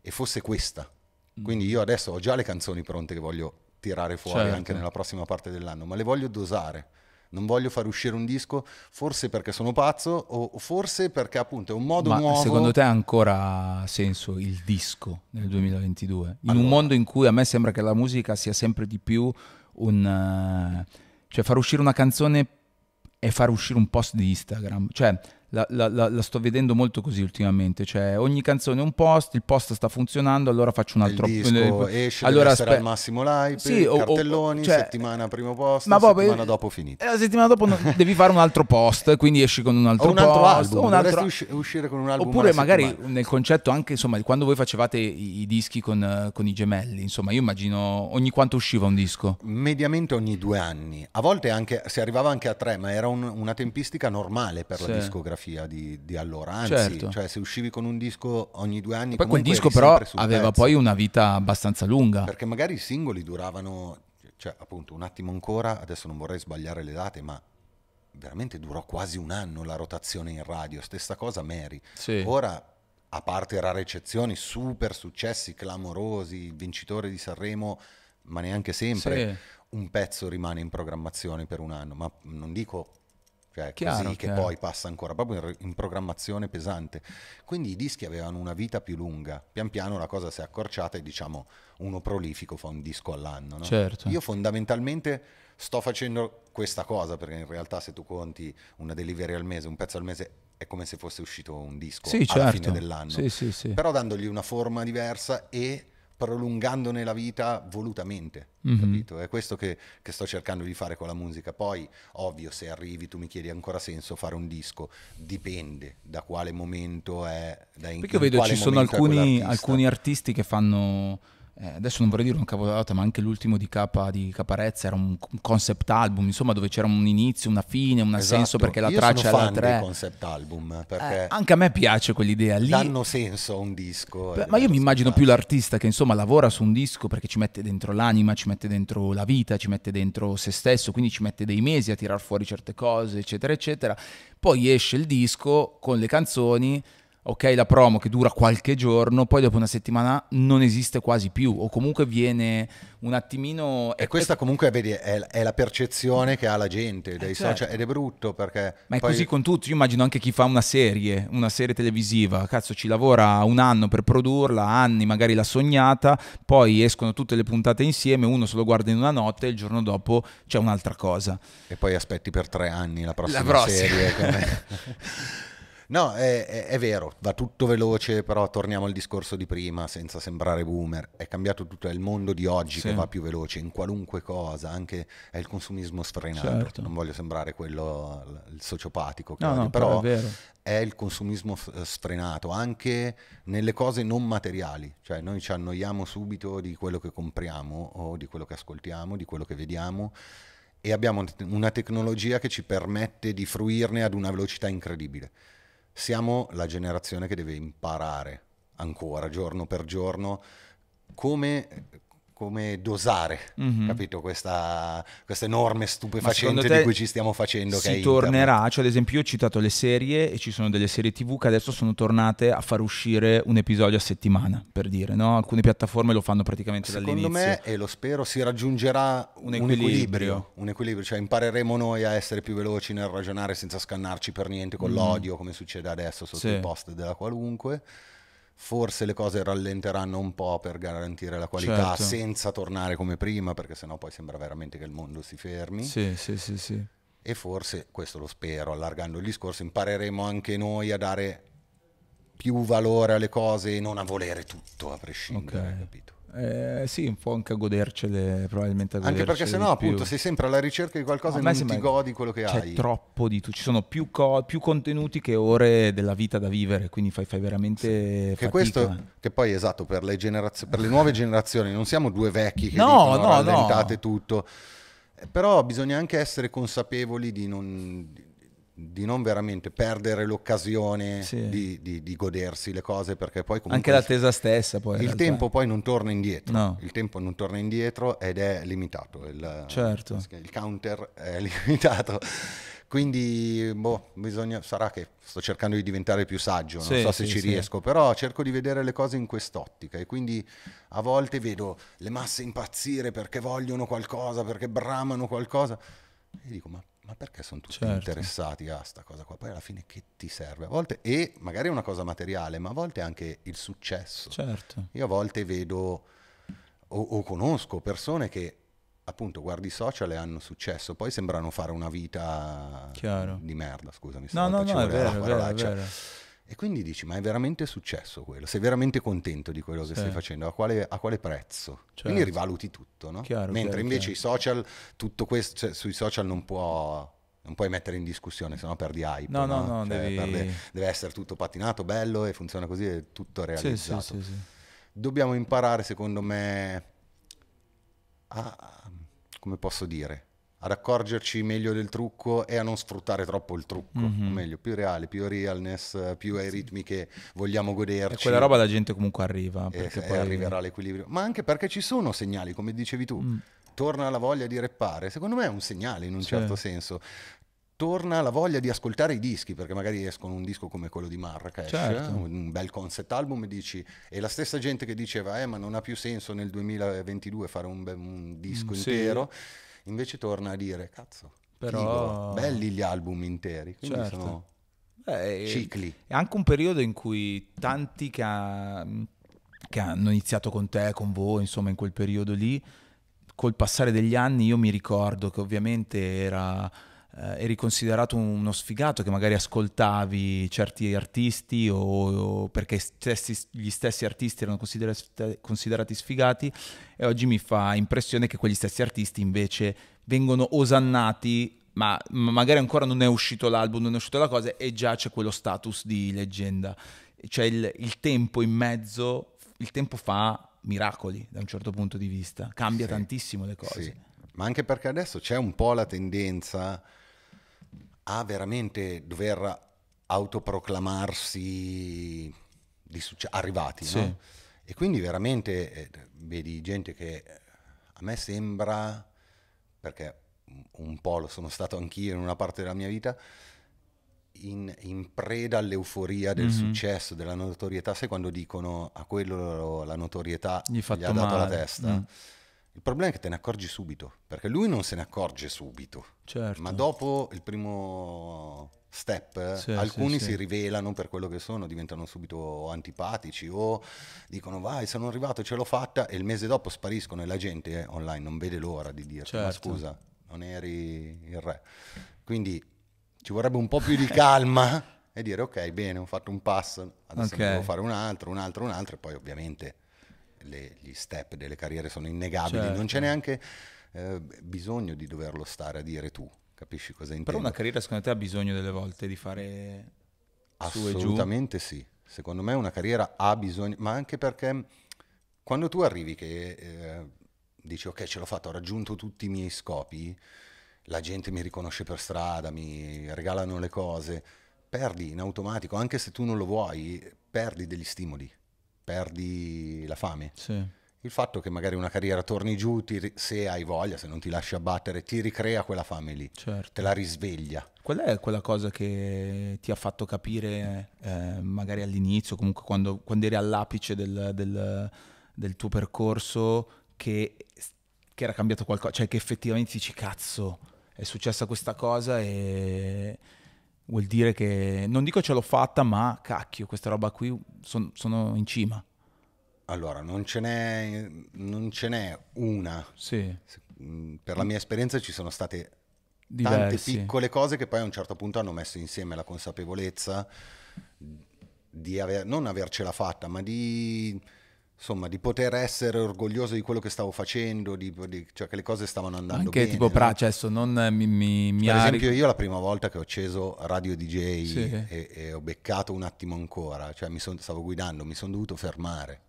e fosse questa. Mm. Quindi io adesso ho già le canzoni pronte che voglio tirare fuori certo. anche nella prossima parte dell'anno, ma le voglio dosare non voglio far uscire un disco, forse perché sono pazzo o forse perché appunto è un modo Ma nuovo. Secondo te ha ancora senso il disco nel 2022? In un mondo in cui a me sembra che la musica sia sempre di più un... Eh, cioè far uscire una canzone e far uscire un post di Instagram, cioè la, la, la, la, sto vedendo molto così ultimamente, cioè ogni canzone è un post, il post sta funzionando, allora faccio un altro il disco, eh, esce, allora sarà spe... massimo live, sì, cartelloni, o, o, cioè... settimana primo post, ma poi, settimana dopo finito. Eh, la settimana dopo devi fare un altro post, quindi esci con un altro, o un post, altro album, un altro... Usci- uscire con un album Oppure magari settimana. nel concetto anche, insomma, quando voi facevate i, i dischi con, con, i gemelli, insomma, io immagino ogni quanto usciva un disco? Mediamente ogni due anni, a volte anche, si arrivava anche a tre, ma era un, una tempistica normale per sì. la discografia discografia di, di allora, anzi, certo. cioè, se uscivi con un disco ogni due anni... Poi quel disco però aveva pezzo, poi una vita abbastanza lunga. Perché magari i singoli duravano, cioè appunto un attimo ancora, adesso non vorrei sbagliare le date, ma veramente durò quasi un anno la rotazione in radio, stessa cosa Mary. Sì. Ora a parte rare eccezioni, super successi clamorosi, vincitore di Sanremo, ma neanche sempre sì. un pezzo rimane in programmazione per un anno, ma non dico che chiaro, così, chiaro. che poi passa ancora proprio in, in, programmazione pesante. Quindi i dischi avevano una vita più lunga, pian piano la cosa si è accorciata e diciamo uno prolifico fa un disco all'anno. No? Certo. Io fondamentalmente sto facendo questa cosa perché in realtà se tu conti una delivery al mese, un pezzo al mese è come se fosse uscito un disco sì, alla certo. fine dell'anno, sì, sì, sì. però dandogli una forma diversa e prolungandone la vita volutamente, mm-hmm. capito? È questo che, che, sto cercando di fare con la musica. Poi, ovvio, se arrivi tu mi chiedi ancora senso fare un disco, dipende da quale momento è... Da in, Perché in vedo ci sono alcuni, alcuni artisti che fanno eh, adesso non vorrei dire un cavolata, ma anche l'ultimo di, K, di Caparezza era un concept album, insomma, dove c'era un inizio, una fine, un esatto. senso perché la Io traccia era tre. concept album, perché eh, anche a me piace quell'idea lì. Danno senso a un disco. Beh, eh, ma io mi immagino più l'artista che insomma lavora su un disco perché ci mette dentro l'anima, ci mette dentro la vita, ci mette dentro se stesso, quindi ci mette dei mesi a tirar fuori certe cose, eccetera, eccetera. Poi esce il disco con le canzoni ok, la promo che dura qualche giorno, poi dopo una settimana non esiste quasi più, o comunque viene un attimino... E questa comunque, vedi, è, è la percezione che ha la gente eh, dei certo. social, ed è brutto perché... Ma poi... è così con tutti, io immagino anche chi fa una serie, una serie televisiva, cazzo ci lavora un anno per produrla, anni magari l'ha sognata, poi escono tutte le puntate insieme, uno se lo guarda in una notte e il giorno dopo c'è un'altra cosa. E poi aspetti per tre anni la prossima, la prossima. serie. No, è, è, è, vero, va tutto veloce, però torniamo al discorso di prima, senza sembrare boomer. È cambiato tutto, è il mondo di oggi sì. che va più veloce, in qualunque cosa, anche è il consumismo sfrenato. Certo. Non voglio sembrare quello il sociopatico, no, no, però, però è, è, il consumismo eh, sfrenato, anche nelle cose non materiali. Cioè noi ci annoiamo subito di quello che compriamo o di quello che ascoltiamo, di quello che vediamo e abbiamo una tecnologia che ci permette di fruirne ad una velocità incredibile siamo la generazione che deve imparare ancora giorno per giorno come come dosare, mm-hmm. capito, questa, questa, enorme stupefacente di cui ci stiamo facendo. Si tornerà, internet. cioè ad esempio io ho citato le serie e ci sono delle serie tv che adesso sono tornate a far uscire un episodio a settimana, per dire, no? alcune piattaforme lo fanno praticamente Secondo dall'inizio. Secondo me, e lo spero, si raggiungerà un equilibrio. un equilibrio, un equilibrio, cioè impareremo noi a essere più veloci nel ragionare senza scannarci per niente con mm. l'odio come succede adesso sotto sì. il post della qualunque forse le cose rallenteranno un po' per garantire la qualità certo. senza tornare come prima, perché sennò poi sembra veramente che il mondo si fermi. Sì, sì, sì, sì. E forse, questo lo spero, allargando il discorso, impareremo anche noi a dare più valore alle cose e non a volere tutto a prescindere, okay. capito? Eh, sì, un po' anche a godercele, probabilmente a godercele Anche perché sennò appunto sei sempre alla ricerca di qualcosa e non ti godi quello che c'è hai. C'è troppo di tutto, ci sono più, co- più, contenuti che ore della vita da vivere, quindi fai, fai veramente sì. Che questo, che poi esatto, per le, generaz- per le, nuove generazioni, non siamo due vecchi che no, dicono no, rallentate no. tutto, eh, però bisogna anche essere consapevoli di non di non veramente perdere l'occasione sì. di, di, di, godersi le cose perché poi comunque anche l'attesa stessa poi il tempo poi non torna indietro no. il tempo non torna indietro ed è limitato il, certo. il counter è limitato quindi boh, bisogna, sarà che sto cercando di diventare più saggio, non so se sì, ci sì. riesco, però cerco di vedere le cose in quest'ottica e quindi a volte vedo le masse impazzire perché vogliono qualcosa, perché bramano qualcosa e dico ma ma perché sono tutti certo. interessati a sta cosa qua? Poi alla fine che ti serve? A volte, e magari è una cosa materiale, ma a volte anche il successo. Certo. Io a volte vedo o, o conosco persone che appunto guardi i social e hanno successo, poi sembrano fare una vita Chiaro. di merda, scusami. No, no, no, è vero, è vero, è vero. E quindi dici, ma è veramente successo quello? Sei veramente contento di quello che sì. stai facendo? A quale, a quale prezzo? Certo. Quindi rivaluti tutto, no? Chiaro, Mentre chiaro, invece chiaro. i social, tutto questo, cioè, sui social non può non puoi mettere in discussione, sennò perdi hype. No, no, no, no cioè, devi... perde, deve essere tutto patinato, bello e funziona così, è tutto realizzato. Sì, sì, sì, Dobbiamo imparare, secondo me, a come posso dire? ad accorgerci meglio del trucco e a non sfruttare troppo il trucco, mm-hmm. o meglio, più reale, più realness, più ai ritmi che vogliamo goderci. E quella roba la gente comunque arriva. E, eh, eh, poi... arriverà l'equilibrio. Ma anche perché ci sono segnali, come dicevi tu. Mm. Torna la voglia di reppare, secondo me è un segnale in un sì. certo senso torna la voglia di ascoltare i dischi, perché magari escono un disco come quello di Marrakesh, eh, certo. un bel concept album, e dici, e la stessa gente che diceva, eh, ma non ha più senso nel 2022 fare un, un disco mm, intero. Sì Invece torna a dire, cazzo, Però... Figo, belli gli album interi, quindi certo. sono Beh, cicli. È anche un periodo in cui tanti che, ha, che hanno iniziato con te, con voi, insomma in quel periodo lì, col passare degli anni io mi ricordo che ovviamente era eh, eri considerato uno sfigato che magari ascoltavi certi artisti o, o perché stessi, gli stessi artisti erano considerati, sfigati e oggi mi fa impressione che quegli stessi artisti invece vengono osannati ma magari ancora non è uscito l'album, non è uscita la cosa e già c'è quello status di leggenda. Cioè il, il tempo in mezzo, il tempo fa miracoli da un certo punto di vista, cambia sì, tantissimo le cose. Sì. Ma anche perché adesso c'è un po' la tendenza a veramente dover autoproclamarsi succe- arrivati, sì. no? E quindi veramente eh, vedi gente che a me sembra, perché un po' lo sono stato anch'io in una parte della mia vita, in, in preda all'euforia del mm-hmm. successo, della notorietà, sai quando dicono a quello la notorietà gli, gli ha dato male. la testa? Mm il problema è che te ne accorgi subito, perché lui non se ne accorge subito, certo. ma dopo il primo step sì, alcuni sì, si rivelano per quello che sono, diventano subito antipatici o dicono vai sono arrivato, ce l'ho fatta e il mese dopo spariscono e la gente eh, online non vede l'ora di dirti certo. ma scusa non eri il re. Quindi ci vorrebbe un po' più di calma e dire ok bene ho fatto un passo, adesso okay. devo fare un altro, un altro, un altro e poi ovviamente le, gli step delle carriere sono innegabili, certo. non c'è certo. neanche eh, bisogno di doverlo stare a dire tu, capisci cosa intendo? Però una carriera secondo te ha bisogno delle volte di fare Assolutamente sì, secondo me una carriera ha bisogno, ma anche perché mm, quando tu arrivi che eh, dici ok ce l'ho fatta, ho raggiunto tutti i miei scopi, la gente mi riconosce per strada, mi regalano le cose, perdi in automatico, anche se tu non lo vuoi, perdi degli stimoli perdi la fame. Sì. Il fatto che magari una carriera torni giù, ti, se hai voglia, se non ti lasci abbattere, ti ricrea quella fame lì, certo. te la risveglia. Qual è quella cosa che ti ha fatto capire, eh, magari all'inizio, comunque quando, quando eri all'apice del, del, del tuo percorso, che, che, era cambiato qualcosa, cioè che effettivamente dici cazzo, è successa questa cosa e vuol dire che non dico ce l'ho fatta, ma cacchio, questa roba qui son, sono in cima. Allora, non ce n'è, non ce n'è una. Sì. Mm, per la mia esperienza ci sono state Diversi. tante piccole cose che poi a un certo punto hanno messo insieme la consapevolezza di aver, non avercela fatta, ma di insomma, di poter essere orgoglioso di quello che stavo facendo, di, di, cioè che le cose stavano andando Anche bene. Anche tipo no? Pracesso, cioè, non mi, mi, mi Per ha... esempio io la prima volta che ho acceso Radio DJ sì. e, e, ho beccato un attimo ancora, cioè son, stavo guidando, mi sono dovuto fermare,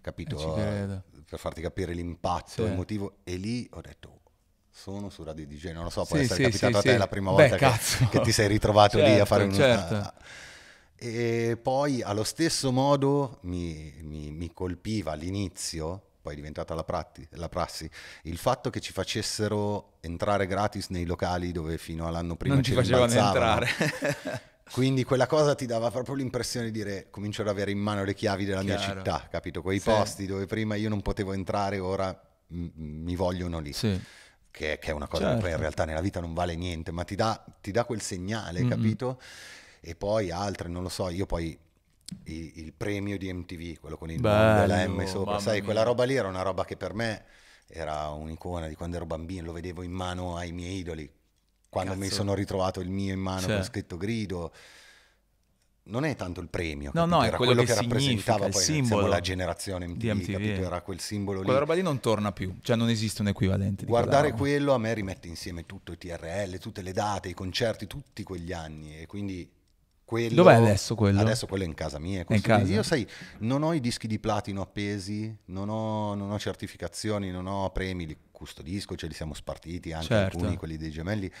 capito? Eh, per farti capire l'impatto sì. emotivo e lì ho detto sono su Radio DJ, non lo so, può sì, essere capitato a te la prima volta che, che, ti sei ritrovato certo, lì a fare certo, un... Certo. E poi allo stesso modo mi, mi, mi colpiva all'inizio, poi è diventata la, prati, la, prassi, il fatto che ci facessero entrare gratis nei locali dove fino all'anno prima non ci, ci facevano entrare. Quindi quella cosa ti dava proprio l'impressione di dire comincio ad avere in mano le chiavi della Chiaro. mia città, capito? Quei sì. posti dove prima io non potevo entrare, ora m- mi vogliono lì. Sì. Che, che, è una cosa certo. che poi in certo. realtà nella vita non vale niente, ma ti dà, ti dà quel segnale, mm-hmm. capito? e poi altre, non lo so, io poi il, il premio di MTV, quello con il Bello, M sopra, sai, mia. quella roba lì era una roba che per me era un'icona di quando ero bambino, lo vedevo in mano ai miei idoli, quando Cazzo. mi sono ritrovato il mio in mano cioè. con scritto grido. Non è tanto il premio, no, no, era quello, quello che, che rappresentava poi simbolo la generazione MTV, MTV. Capito? Eh. era quel simbolo lì. Quella roba lì non torna più, cioè non esiste un equivalente. Guardare quello a me rimette insieme tutto i TRL, tutte le date, i concerti, tutti quegli anni e quindi quello, Dov'è adesso quello? Adesso quello è in casa mia. In casa. Io sai, non ho i dischi di platino appesi, non ho, non ho certificazioni, non ho premi, li custodisco, ce li siamo spartiti anche certo. alcuni, quelli dei gemelli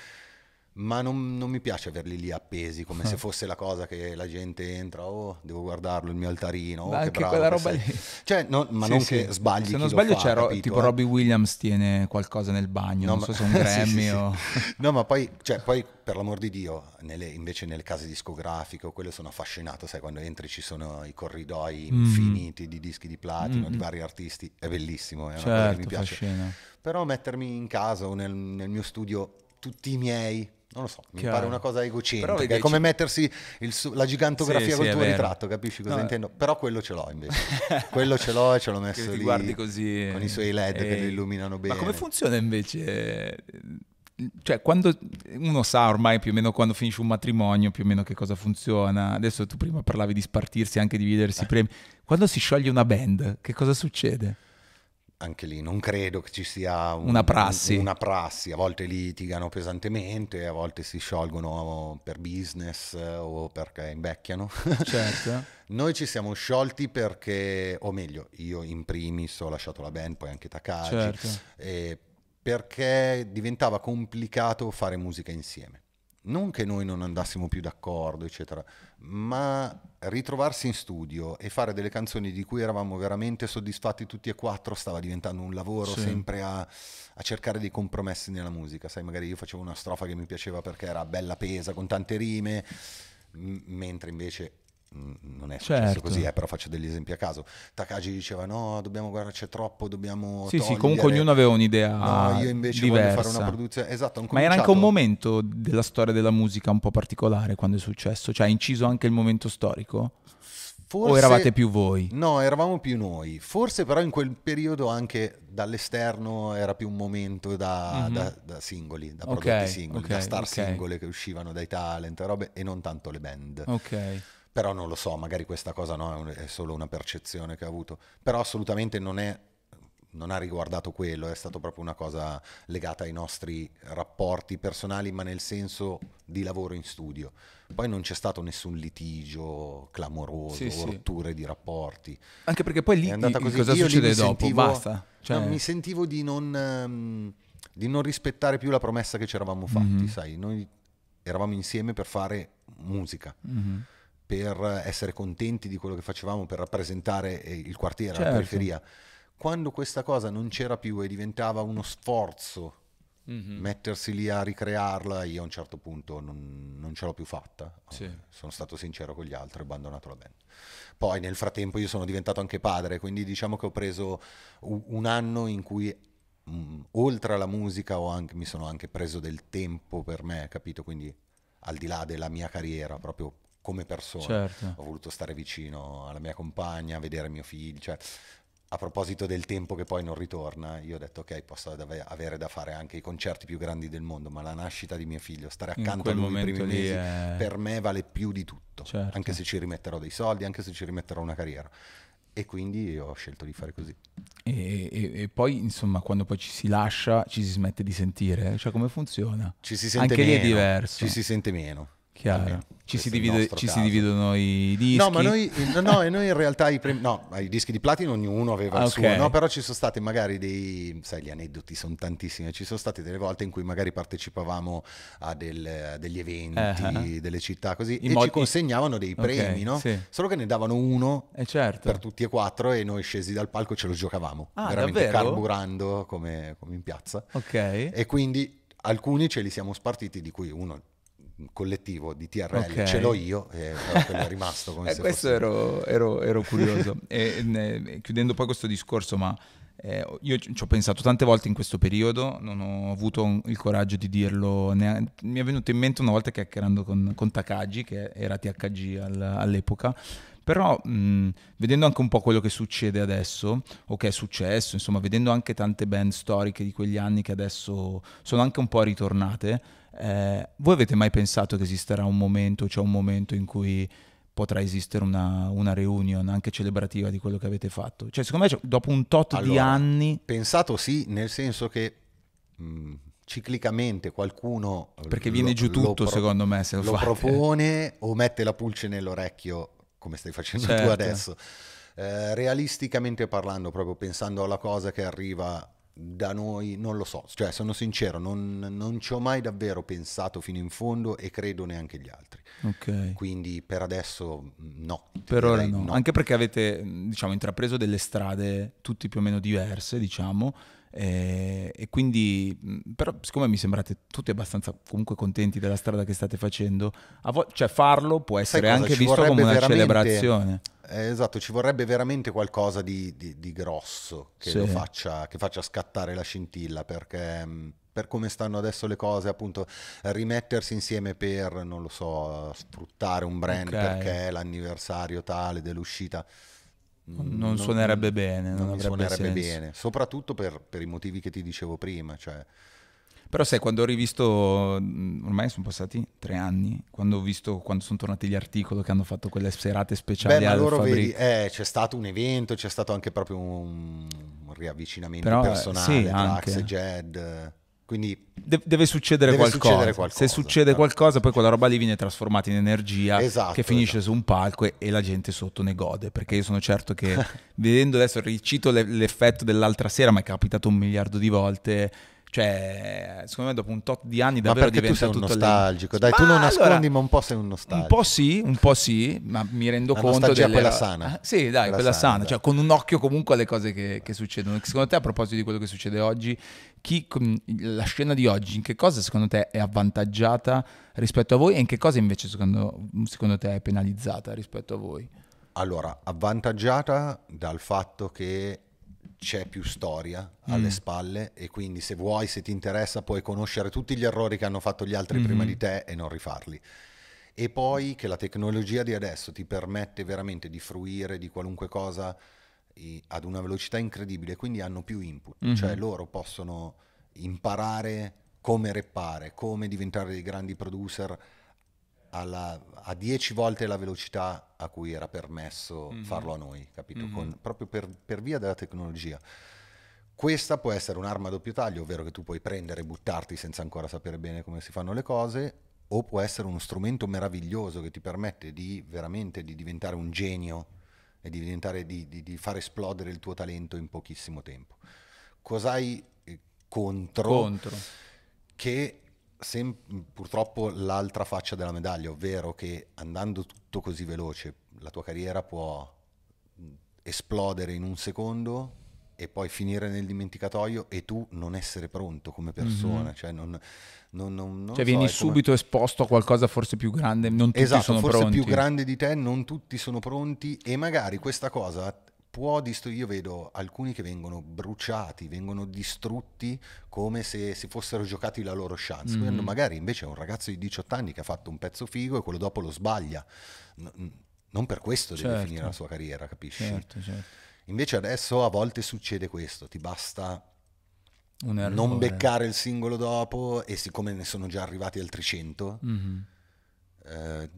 ma non, non, mi piace averli lì appesi come eh. se ah. fosse la cosa che la gente entra oh devo guardarlo il mio altarino oh, Beh, che anche bravo quella roba lì cioè no, ma sì, non sì. che sbagli se non sbaglio c'era ro- tipo Robbie Williams tiene qualcosa nel bagno no, non ma... so se è un Grammy sì, o no ma poi, cioè, poi per l'amor di Dio nelle, invece nelle case discografiche o quelle sono affascinato sai quando entri ci sono i corridoi mm. infiniti di dischi di platino mm. di vari artisti è bellissimo è certo, una cosa che mi certo, piace fascina. però mettermi in casa o nel, nel mio studio tutti i miei. Non lo so, mi Chiaro. pare una cosa egocentrica. Invece... È come mettersi il, la gigantografia sì, col sì, tuo ritratto, capisci cosa no, intendo? Però quello ce l'ho invece. quello ce l'ho e ce l'ho messo lì. guardi così. Con i suoi LED e... che lo illuminano bene. Ma come funziona invece? Cioè, quando uno sa ormai più o meno quando finisce un matrimonio, più o meno che cosa funziona. Adesso tu prima parlavi di spartirsi, anche dividersi i eh. premi. Quando si scioglie una band, che cosa succede? anche lì non credo che ci sia un, una, prassi. Un, una, prassi. a volte litigano pesantemente, a volte si sciolgono per business eh, o perché invecchiano. Certo. Noi ci siamo sciolti perché, o meglio, io in primis ho lasciato la band, poi anche Takagi, certo. perché diventava complicato fare musica insieme non che noi non andassimo più d'accordo, eccetera, ma ritrovarsi in studio e fare delle canzoni di cui eravamo veramente soddisfatti tutti e quattro stava diventando un lavoro sì. sempre a, a, cercare dei compromessi nella musica. Sai, magari io facevo una strofa che mi piaceva perché era bella pesa, con tante rime, m- mentre invece non è successo certo. così, eh, però faccio degli esempi a caso. Takagi diceva no, dobbiamo guardarci troppo, dobbiamo... Sì, togliere. sì, comunque ognuno aveva un'idea. No, io invece diversa. voglio fare una produzione... Esatto, Ma cominciato... era anche un momento della storia della musica un po' particolare quando è successo, cioè ha inciso anche il momento storico? Forse, o eravate più voi? No, eravamo più noi. Forse però in quel periodo anche dall'esterno era più un momento da, mm-hmm. da, da singoli, da prodotti okay, singoli, okay, da star okay. singole che uscivano dai talent robe e non tanto le band. Ok però non lo so, magari questa cosa no, è solo una percezione che ho avuto, però assolutamente non è non ha riguardato quello, è stata proprio una cosa legata ai nostri rapporti personali, ma nel senso di lavoro in studio. Poi non c'è stato nessun litigio clamoroso, sì, sì. di rapporti. Anche perché poi lì è andata così. cosa Io succede dopo? Sentivo, Basta. Cioè... No, mi sentivo di non, ehm, di non, rispettare più la promessa che ci eravamo fatti, mm-hmm. sai, noi eravamo insieme per fare musica. Mm-hmm per essere contenti di quello che facevamo, per rappresentare eh, il quartiere, certo. la periferia. Quando questa cosa non c'era più e diventava uno sforzo mm-hmm. mettersi lì a ricrearla, io a un certo punto non, non ce l'ho più fatta. Sì. Sono stato sincero con gli altri, ho abbandonato la band. Poi nel frattempo io sono diventato anche padre, quindi diciamo che ho preso un anno in cui mh, mm, oltre alla musica anche, mi sono anche preso del tempo per me, capito? Quindi al di là della mia carriera, proprio come persona. Certo. Ho voluto stare vicino alla mia compagna, vedere mio figlio. Cioè, a proposito del tempo che poi non ritorna, io ho detto ok, posso avere da fare anche i concerti più grandi del mondo, ma la nascita di mio figlio, stare accanto a lui nei primi mesi, è... per me vale più di tutto, certo. anche se ci rimetterò dei soldi, anche se ci rimetterò una carriera. E quindi ho scelto di fare così. E, e, e poi, insomma, quando poi ci si lascia, ci si smette di sentire? Cioè, come funziona? Ci si sente anche meno. Anche lì è diverso. Ci si sente meno Chiaro. Ci, si, divide, ci si, dividono i dischi. No, ma noi, no, no, noi in realtà i, primi, no, i dischi di platino ognuno aveva il ah, okay. suo, no? però ci sono stati magari dei, sai, gli aneddoti sono tantissimi, ci sono state delle volte in cui magari partecipavamo a, del, a degli eventi, uh-huh. delle città così, in e mod- ci consegnavano dei premi, okay, no? Sì. Solo che ne davano uno eh certo. per tutti e quattro e noi scesi dal palco ce lo giocavamo, ah, veramente davvero? carburando come, come in piazza. Ok. E quindi alcuni ce li siamo spartiti, di cui uno collettivo di TRL okay. ce l'ho io e eh, quello è rimasto come eh, questo ero, ero, ero, curioso e, ne, chiudendo poi questo discorso ma eh, io ci ho pensato tante volte in questo periodo, non ho avuto il coraggio di dirlo. Ne... mi è venuto in mente una volta chiacchierando con, con Takagi, che era THG al, all'epoca. Però mh, mm, vedendo anche un po' quello che succede adesso, o che è successo, insomma, vedendo anche tante band storiche di quegli anni che adesso sono anche un po' ritornate, eh, voi avete mai pensato che esisterà un momento, cioè un momento in cui potrà esistere una, una, reunion anche celebrativa di quello che avete fatto? Cioè, secondo me, cioè, dopo un tot allora, di anni... Pensato sì, nel senso che... Mh, mm, ciclicamente qualcuno eh, perché lo, viene giù tutto pro- secondo me se lo, lo propone o mette la pulce nell'orecchio come stai facendo certo. tu adesso eh, realisticamente parlando proprio pensando alla cosa che arriva da noi non lo so, cioè sono sincero, non, non, ci ho mai davvero pensato fino in fondo e credo neanche gli altri. Okay. Quindi per adesso mm, no. Per ora no. no. anche perché avete mm, diciamo, intrapreso delle strade tutti più o meno diverse, diciamo, e, eh, e, quindi, mm, però siccome mi sembrate tutti abbastanza comunque contenti della strada che state facendo, vo- cioè farlo può essere anche visto come una celebrazione. Eh, esatto, ci vorrebbe veramente qualcosa di, di, di grosso che, sì. faccia, che, faccia, scattare la scintilla perché mm, per come stanno adesso le cose, appunto, rimettersi insieme per, non lo so, sfruttare un brand okay. perché l'anniversario tale dell'uscita. Mm, non, non suonerebbe bene, non, non suonerebbe senso. bene, soprattutto per, per, i motivi che ti dicevo prima, cioè però sai, quando ho rivisto, mm, ormai sono passati tre anni, quando ho visto, quando sono tornati gli articoli che hanno fatto quelle serate speciali Beh, ma loro vedi, eh, c'è stato un evento, c'è stato anche proprio un, un riavvicinamento Però, eh, personale sì, tra Axe e Jed... Quindi De- deve, succedere, deve qualcosa. succedere, qualcosa. Se succede certo. qualcosa, poi quella roba lì viene trasformata in energia esatto, che finisce esatto. su un palco e, e, la gente sotto ne gode. Perché io sono certo che, vedendo adesso, ricito l'effetto dell'altra sera, ma è capitato un miliardo di volte cioè, secondo me dopo un tot di anni davvero ma diventa tutto nostalgico. Dai, ma tu non allora, nascondi, ma un po' sei un nostalgico. Un po' sì, un po' sì, ma mi rendo la conto delle quella sana. Ah, sì, dai, quella, quella sana, sana. cioè con un occhio comunque alle cose che, che succedono. Secondo te a proposito di quello che succede oggi, chi, la scena di oggi in che cosa secondo te è avvantaggiata rispetto a voi e in che cosa invece secondo, secondo te è penalizzata rispetto a voi? Allora, avvantaggiata dal fatto che c'è più storia alle mm. spalle e quindi se vuoi, se ti interessa, puoi conoscere tutti gli errori che hanno fatto gli altri mm prima di te e non rifarli. E poi che la tecnologia di adesso ti permette veramente di fruire di qualunque cosa ad una velocità incredibile, quindi hanno più input, mm cioè loro possono imparare come reppare, come diventare dei grandi producer alla, a 10 volte la velocità a cui era permesso mm-hmm. farlo a noi, capito? Mm-hmm. Con, proprio per, per, via della tecnologia. Questa può essere un'arma a doppio taglio, ovvero che tu puoi prendere e buttarti senza ancora sapere bene come si fanno le cose, o può essere uno strumento meraviglioso che ti permette di veramente di diventare un genio e di, diventare, di, di, di far esplodere il tuo talento in pochissimo tempo. Cos'hai eh, contro? Contro. Che sem- purtroppo l'altra faccia della medaglia, ovvero che andando tutto così veloce la tua carriera può esplodere in un secondo e poi finire nel dimenticatoio e tu non essere pronto come mhm. persona, mm-hmm. cioè non, non, non, non cioè, so, vieni subito come... esposto a qualcosa forse più grande, non tutti esatto, sono forse pronti. forse più grande di te, non tutti sono pronti e magari questa cosa può distruggere, io vedo alcuni che vengono bruciati, vengono distrutti come se si fossero giocati la loro chance. Mm-hmm. Magari invece è un ragazzo di 18 anni che ha fatto un pezzo figo e quello dopo lo sbaglia. non per questo certo. deve finire la sua carriera, capisci? Certo, certo. Invece adesso a volte succede questo, ti basta non beccare il singolo dopo e siccome ne sono già arrivati altri 100, mm-hmm. eh,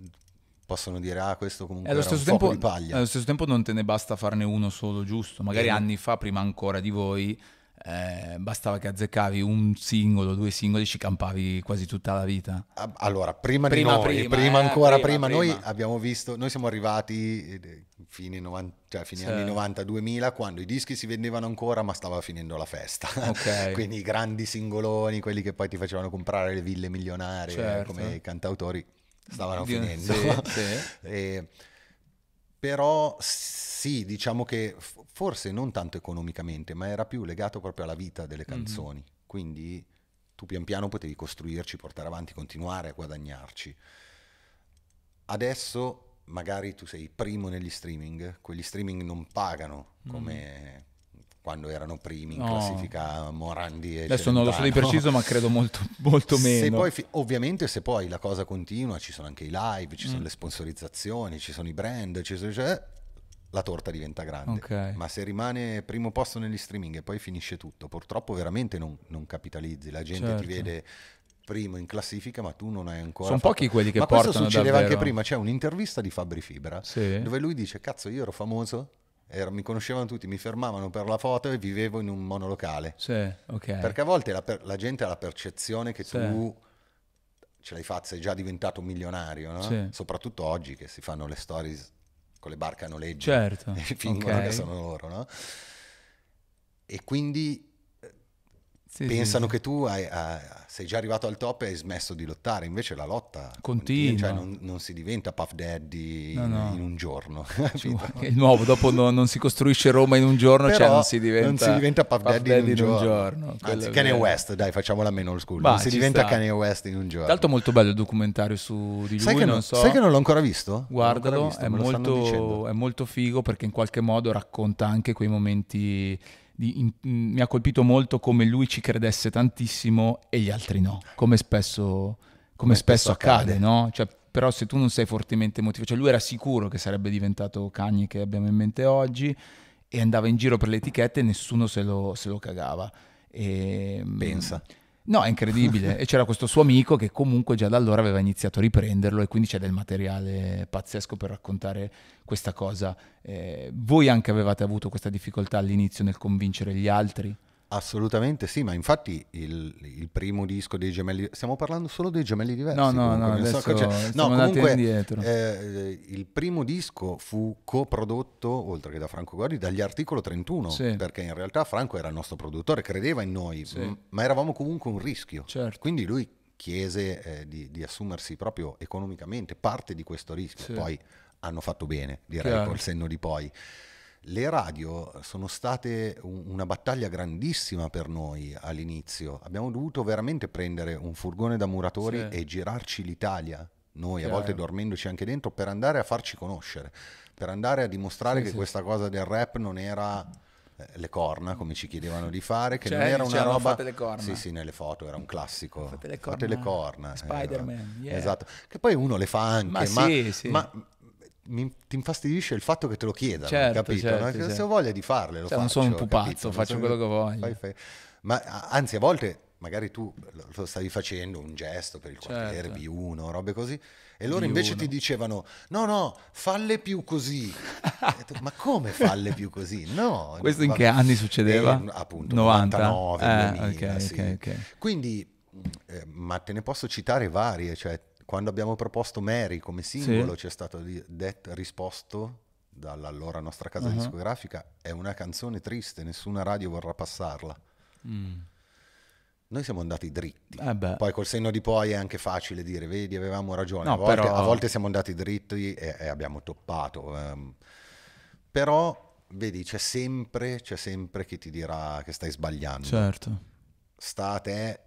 possono dire ah questo comunque è lo stesso tempo, di paglia. Allo stesso tempo non te ne basta farne uno solo giusto, magari eh. anni fa prima ancora di voi eh, bastava che azzeccavi un singolo, due singoli ci campavi quasi tutta la vita. Ah, allora, prima, prima di noi, prima, prima eh, ancora prima, prima, noi abbiamo visto, noi siamo arrivati eh, fine, 90, cioè fine sì. anni 90-2000 quando i dischi si vendevano ancora ma stava finendo la festa. Okay. Quindi i grandi singoloni, quelli che poi ti facevano comprare le ville milionarie certo. come cantautori stavano Dio, finendo. Sì, sì. e, però sì, diciamo che forse non tanto economicamente, ma era più legato proprio alla vita delle mhm. canzoni. Mm-hmm. Quindi tu pian piano potevi costruirci, portare avanti, continuare a guadagnarci. Adesso magari tu sei primo negli streaming, quegli streaming non pagano mm. come, mm-hmm quando erano primi in no. classifica Morandi e Adesso Celentano. non lo so di preciso, ma credo molto, molto meno. Se poi, ovviamente se poi la cosa continua, ci sono anche i live, ci mm. sono le sponsorizzazioni, ci sono i brand, sono, cioè, la torta diventa grande. Okay. Ma se rimane primo posto negli streaming e poi finisce tutto, purtroppo veramente non, non capitalizzi, la gente certo. ti vede primo in classifica, ma tu non hai ancora. Sono fatto... pochi quelli che ma portano. Ma questo succedeva davvero. anche prima. C'è un'intervista di Fabri Fibra sì. dove lui dice: Cazzo, io ero famoso era, mi conoscevano tutti, mi fermavano per la foto e vivevo in un monolocale. Sì, okay. Perché a volte la, per, la, gente ha la percezione che sì. tu ce l'hai fatta, sei già diventato milionario, no? sì. Soprattutto oggi che si fanno le stories con le barche a noleggio. Certo. E fingono okay. che sono loro, no? E quindi sì, Pensano sì. che tu hai, hai, eh, sei già arrivato al top e hai smesso di lottare, invece la lotta continua, continua cioè non, non, si diventa Puff Daddy no, no. in un giorno. è il nuovo, dopo no, non si costruisce Roma in un giorno, cioè Però cioè non si diventa, non si diventa Puff, Puff Daddy, Daddy, in un giorno. giorno Anzi, Kanye West, dai, facciamola meno old school, bah, non si diventa sta. Kanye West in un giorno. Tanto molto bello il documentario su di lui, sai che non, so. Sai che non l'ho ancora visto? Guardalo, ancora visto, è, molto, è molto figo perché in qualche modo racconta anche quei momenti di, in, mm, mi ha colpito molto come lui ci credesse tantissimo e gli altri no, come spesso, come spesso, accade, accade, no? Cioè, però se tu non sei fortemente emotivo, cioè lui era sicuro che sarebbe diventato Cagni che abbiamo in mente oggi e andava in giro per le etichette e nessuno se lo, se lo cagava. E, ehm, Pensa. No, è incredibile. e c'era questo suo amico che comunque già da allora aveva iniziato a riprenderlo e quindi c'è del materiale pazzesco per raccontare questa cosa. Eh, voi anche avevate avuto questa difficoltà all'inizio nel convincere gli altri? Assolutamente sì, ma infatti il, il, primo disco dei gemelli, stiamo parlando solo dei gemelli diversi. No, no, comunque, no, adesso so, cioè, no, comunque eh, il primo disco fu coprodotto, oltre che da Franco Gordi, dagli Articolo 31, sì. perché in realtà Franco era il nostro produttore, credeva in noi, sì. ma eravamo comunque un rischio. Certo. Quindi lui chiese eh, di, di, assumersi proprio economicamente parte di questo rischio. Sì. Poi hanno fatto bene, direi Chiaro. col senno di poi. Le radio sono state una battaglia grandissima per noi all'inizio. Abbiamo dovuto veramente prendere un furgone da muratori sì. e girarci l'Italia, noi Chiaro. a volte dormendoci anche dentro, per andare a farci conoscere, per andare a dimostrare sì, che sì. questa cosa del rap non era eh, le corna come ci chiedevano di fare che cioè, non era una roba fate le corna. sì sì nelle foto era un classico fate le corna, fate le corna. Spider-Man era... yeah. esatto che poi uno le fa anche ma, ma, sì, sì. ma mi, ti infastidisce il fatto che te lo chiedano, certo, capito? Certo, no? certo. Se ho certo. voglia di farle, lo cioè, faccio. Non sono un pupazzo, capito? faccio quello che voglio. Fai, fai. Ma anzi, a volte magari tu lo stavi facendo un gesto per il quartiere certo. B1, robe così, e loro B1. invece ti dicevano no, no, falle più così. detto, Ma come falle più così? No. Questo in che anni succedeva? Eh, appunto, 90? 99, eh, 2000, okay, sì. okay, okay. Quindi, eh, ma te ne posso citare varie, cioè quando abbiamo proposto Mary come singolo sì. ci è stato detto, risposto dall'allora nostra casa uh-huh. discografica è una canzone triste, nessuna radio vorrà passarla. Mm. Noi siamo andati dritti. Eh Poi col senno di poi è anche facile dire, vedi, avevamo ragione. No, a, volte, però... a, volte, siamo andati dritti e, e abbiamo toppato. Um, però, vedi, c'è sempre, c'è sempre chi ti dirà che stai sbagliando. Certo. Sta a te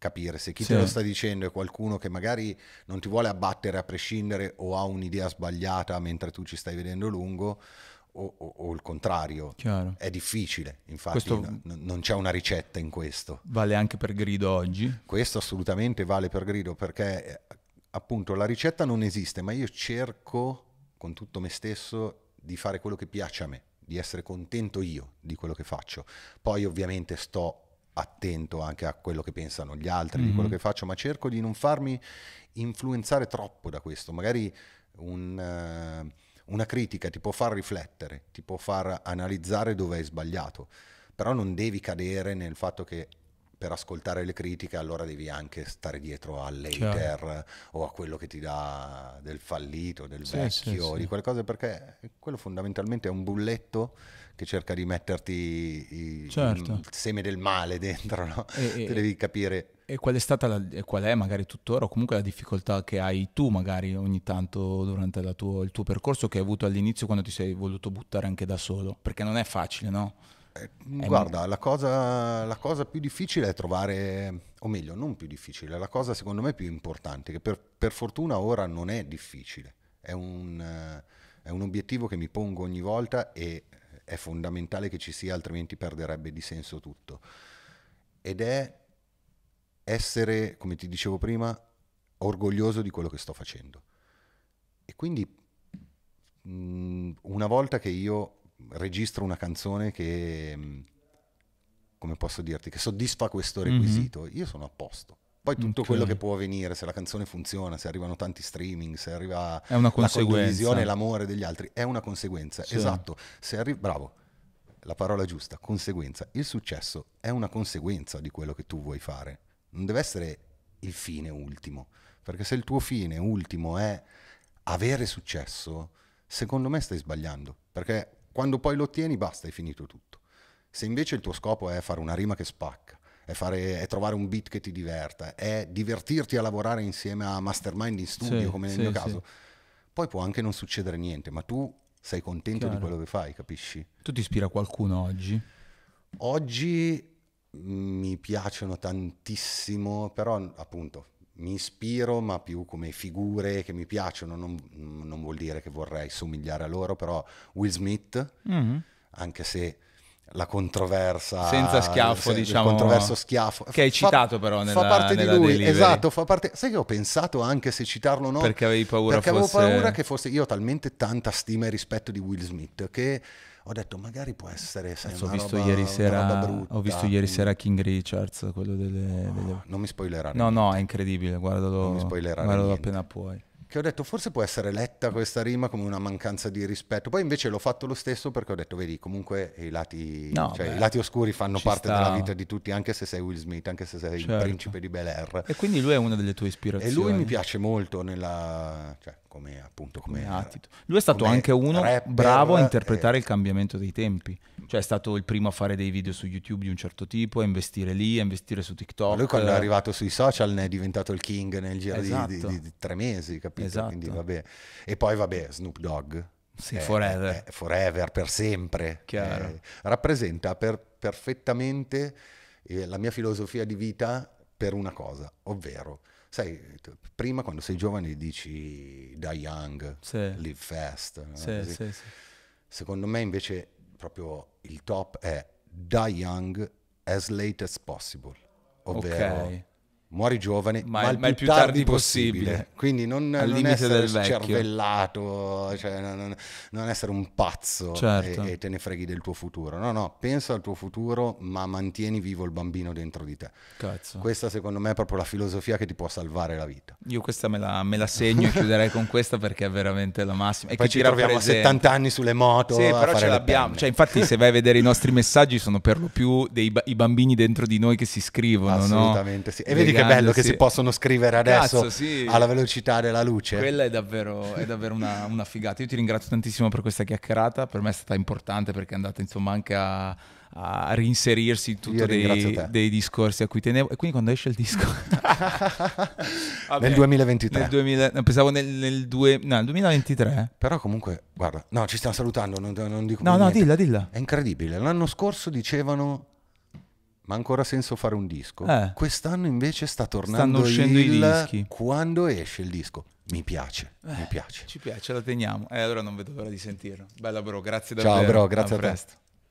capire se chi sì. te lo sta dicendo è qualcuno che magari non ti vuole abbattere a prescindere o ha un'idea sbagliata mentre tu ci stai vedendo lungo o, o, o il contrario. Chiaro. È difficile, infatti n- non c'è una ricetta in questo. Vale anche per grido oggi? Questo assolutamente vale per grido perché eh, appunto la ricetta non esiste, ma io cerco con tutto me stesso di fare quello che piace a me, di essere contento io di quello che faccio. Poi ovviamente sto attento anche a quello che pensano gli altri, mm-hmm. di mhm. quello che faccio, ma cerco di non farmi influenzare troppo da questo. Magari un, uh, una critica ti può far riflettere, ti può far analizzare dove hai sbagliato, però non devi cadere nel fatto che per ascoltare le critiche allora devi anche stare dietro all'hater o a quello che ti dà del fallito, del sì, vecchio, sì, sì. di quelle cose perché quello fondamentalmente è un bulletto che cerca di metterti certo. il seme del male dentro, no? e, e, devi capire. E qual è stata la, e qual è magari tuttora o comunque la difficoltà che hai tu magari ogni tanto durante tuo, il tuo percorso che hai avuto all'inizio quando ti sei voluto buttare anche da solo? Perché non è facile, no? Eh, guarda, la cosa, la cosa, più difficile è trovare, o meglio, non più difficile, la cosa secondo me più importante, che per, per fortuna ora non è difficile, è un, eh, è un obiettivo che mi pongo ogni volta e è fondamentale che ci sia, altrimenti perderebbe di senso tutto. Ed è essere, come ti dicevo prima, orgoglioso di quello che sto facendo. E quindi mh, mm, una volta che io registro una canzone che, mh, mm, come posso dirti, che soddisfa questo mm-hmm. requisito, mm-hmm. io sono a posto. Poi tutto okay. quello che può avvenire, se la canzone funziona, se arrivano tanti streaming, se arriva la condivisione, l'amore degli altri, è una conseguenza. Sì. Esatto. Se arri- bravo, la parola giusta, conseguenza. Il successo è una conseguenza di quello che tu vuoi fare. Non deve essere il fine ultimo, perché se il tuo fine ultimo è avere successo, secondo me stai sbagliando, perché quando poi lo ottieni basta, hai finito tutto. Se invece il tuo scopo è fare una rima che spacca, è, fare, è, trovare un beat che ti diverta, è divertirti a lavorare insieme a mastermind in studio, sì, come nel sì, mio caso. Poi può anche non succedere niente, ma tu sei contento Chiaro. di quello che fai, capisci? Tu ti ispira qualcuno oggi? Oggi mm, mi piacciono tantissimo, però appunto mi ispiro, ma più come figure che mi piacciono, non, non vuol dire che vorrei somigliare a loro, però Will Smith, mm-hmm. anche se la controversa senza schiaffo sen- diciamo controverso schiaffo che hai citato fa, però nella, fa parte nella di lui delivery. esatto fa parte sai che ho pensato anche se citarlo o no perché avevi paura perché fosse... avevo paura che fosse io ho talmente tanta stima e rispetto di Will Smith che ho detto magari può essere sai, ho, visto roba, ieri sera, brutta, ho visto ieri sera King Richards quello delle, no, delle... non mi spoilerare no niente. no è incredibile guardalo, non mi spoilerare guardalo niente. appena puoi che ho detto forse può essere letta questa rima come una mancanza di rispetto. Poi invece l'ho fatto lo stesso perché ho detto, vedi, comunque i lati, no, cioè, beh, i lati oscuri fanno parte sta. della vita di tutti, anche se sei Will Smith, anche se sei certo. il principe di Bel Air. E quindi lui è una delle tue ispirazioni. E lui mi piace molto nella... Cioè, come appunto come, come attitude. Lui è stato anche uno rapper, bravo a interpretare eh, il cambiamento dei tempi, cioè è stato il primo a fare dei video su YouTube di un certo tipo, a investire lì, a investire su TikTok. lui quando è arrivato sui social ne è diventato il king nel giro esatto. di, di, di, esatto. tre mesi, capito? Esatto. Quindi, e poi vabbè, Snoop Dogg. Sì, è, eh, forever. È eh, forever, per sempre. È, eh, rappresenta per, perfettamente eh, la mia filosofia di vita per una cosa, ovvero sai, ecco, prima quando sei giovane dici die young, sì. live fast. No? Sì, sì, Secondo me invece proprio il top è die young as late as possible, ovvero okay muori giovane, ma, ma il, più, il più tardi, tardi possibile. possibile. Quindi non, Al non essere cervellato, cioè non, non, essere un pazzo certo. e, e, te ne freghi del tuo futuro. No, no, pensa al tuo futuro, ma mantieni vivo il bambino dentro di te. Cazzo. Questa secondo me è proprio la filosofia che ti può salvare la vita. Io questa me la, me la segno e chiuderei con questa perché è veramente la massima. E Poi ci troviamo presente. a 70 anni sulle moto. Sì, però ce l'abbiamo. Cioè, infatti se vai a vedere i nostri messaggi sono per lo più dei, i bambini dentro di noi che si scrivono. Assolutamente no? sì. E vedi che che bello sì. che si possono scrivere adesso Cazzo, sì. alla velocità della luce. Quella è davvero, è davvero una, una, figata. Io ti ringrazio tantissimo per questa chiacchierata, per me è stata importante perché è andata insomma anche a, a reinserirsi in tutto dei, dei, discorsi a cui tenevo. E quindi quando esce il disco... Vabbè, nel 2023. Nel 2000, pensavo nel, nel, due, no, nel 2023. Però comunque, guarda, no, ci stiamo salutando, non, non dico No, no, niente. dilla, dilla. È incredibile. L'anno scorso dicevano ma ancora senso fare un disco. Eh. Quest'anno invece sta tornando Stanno uscendo il... i dischi. Quando esce il disco? Mi piace, eh, mi piace. Ci piace, la teniamo. E eh, allora non vedo l'ora di sentirlo. Bella bro, grazie davvero. Ciao bro, grazie a, a presto. Te.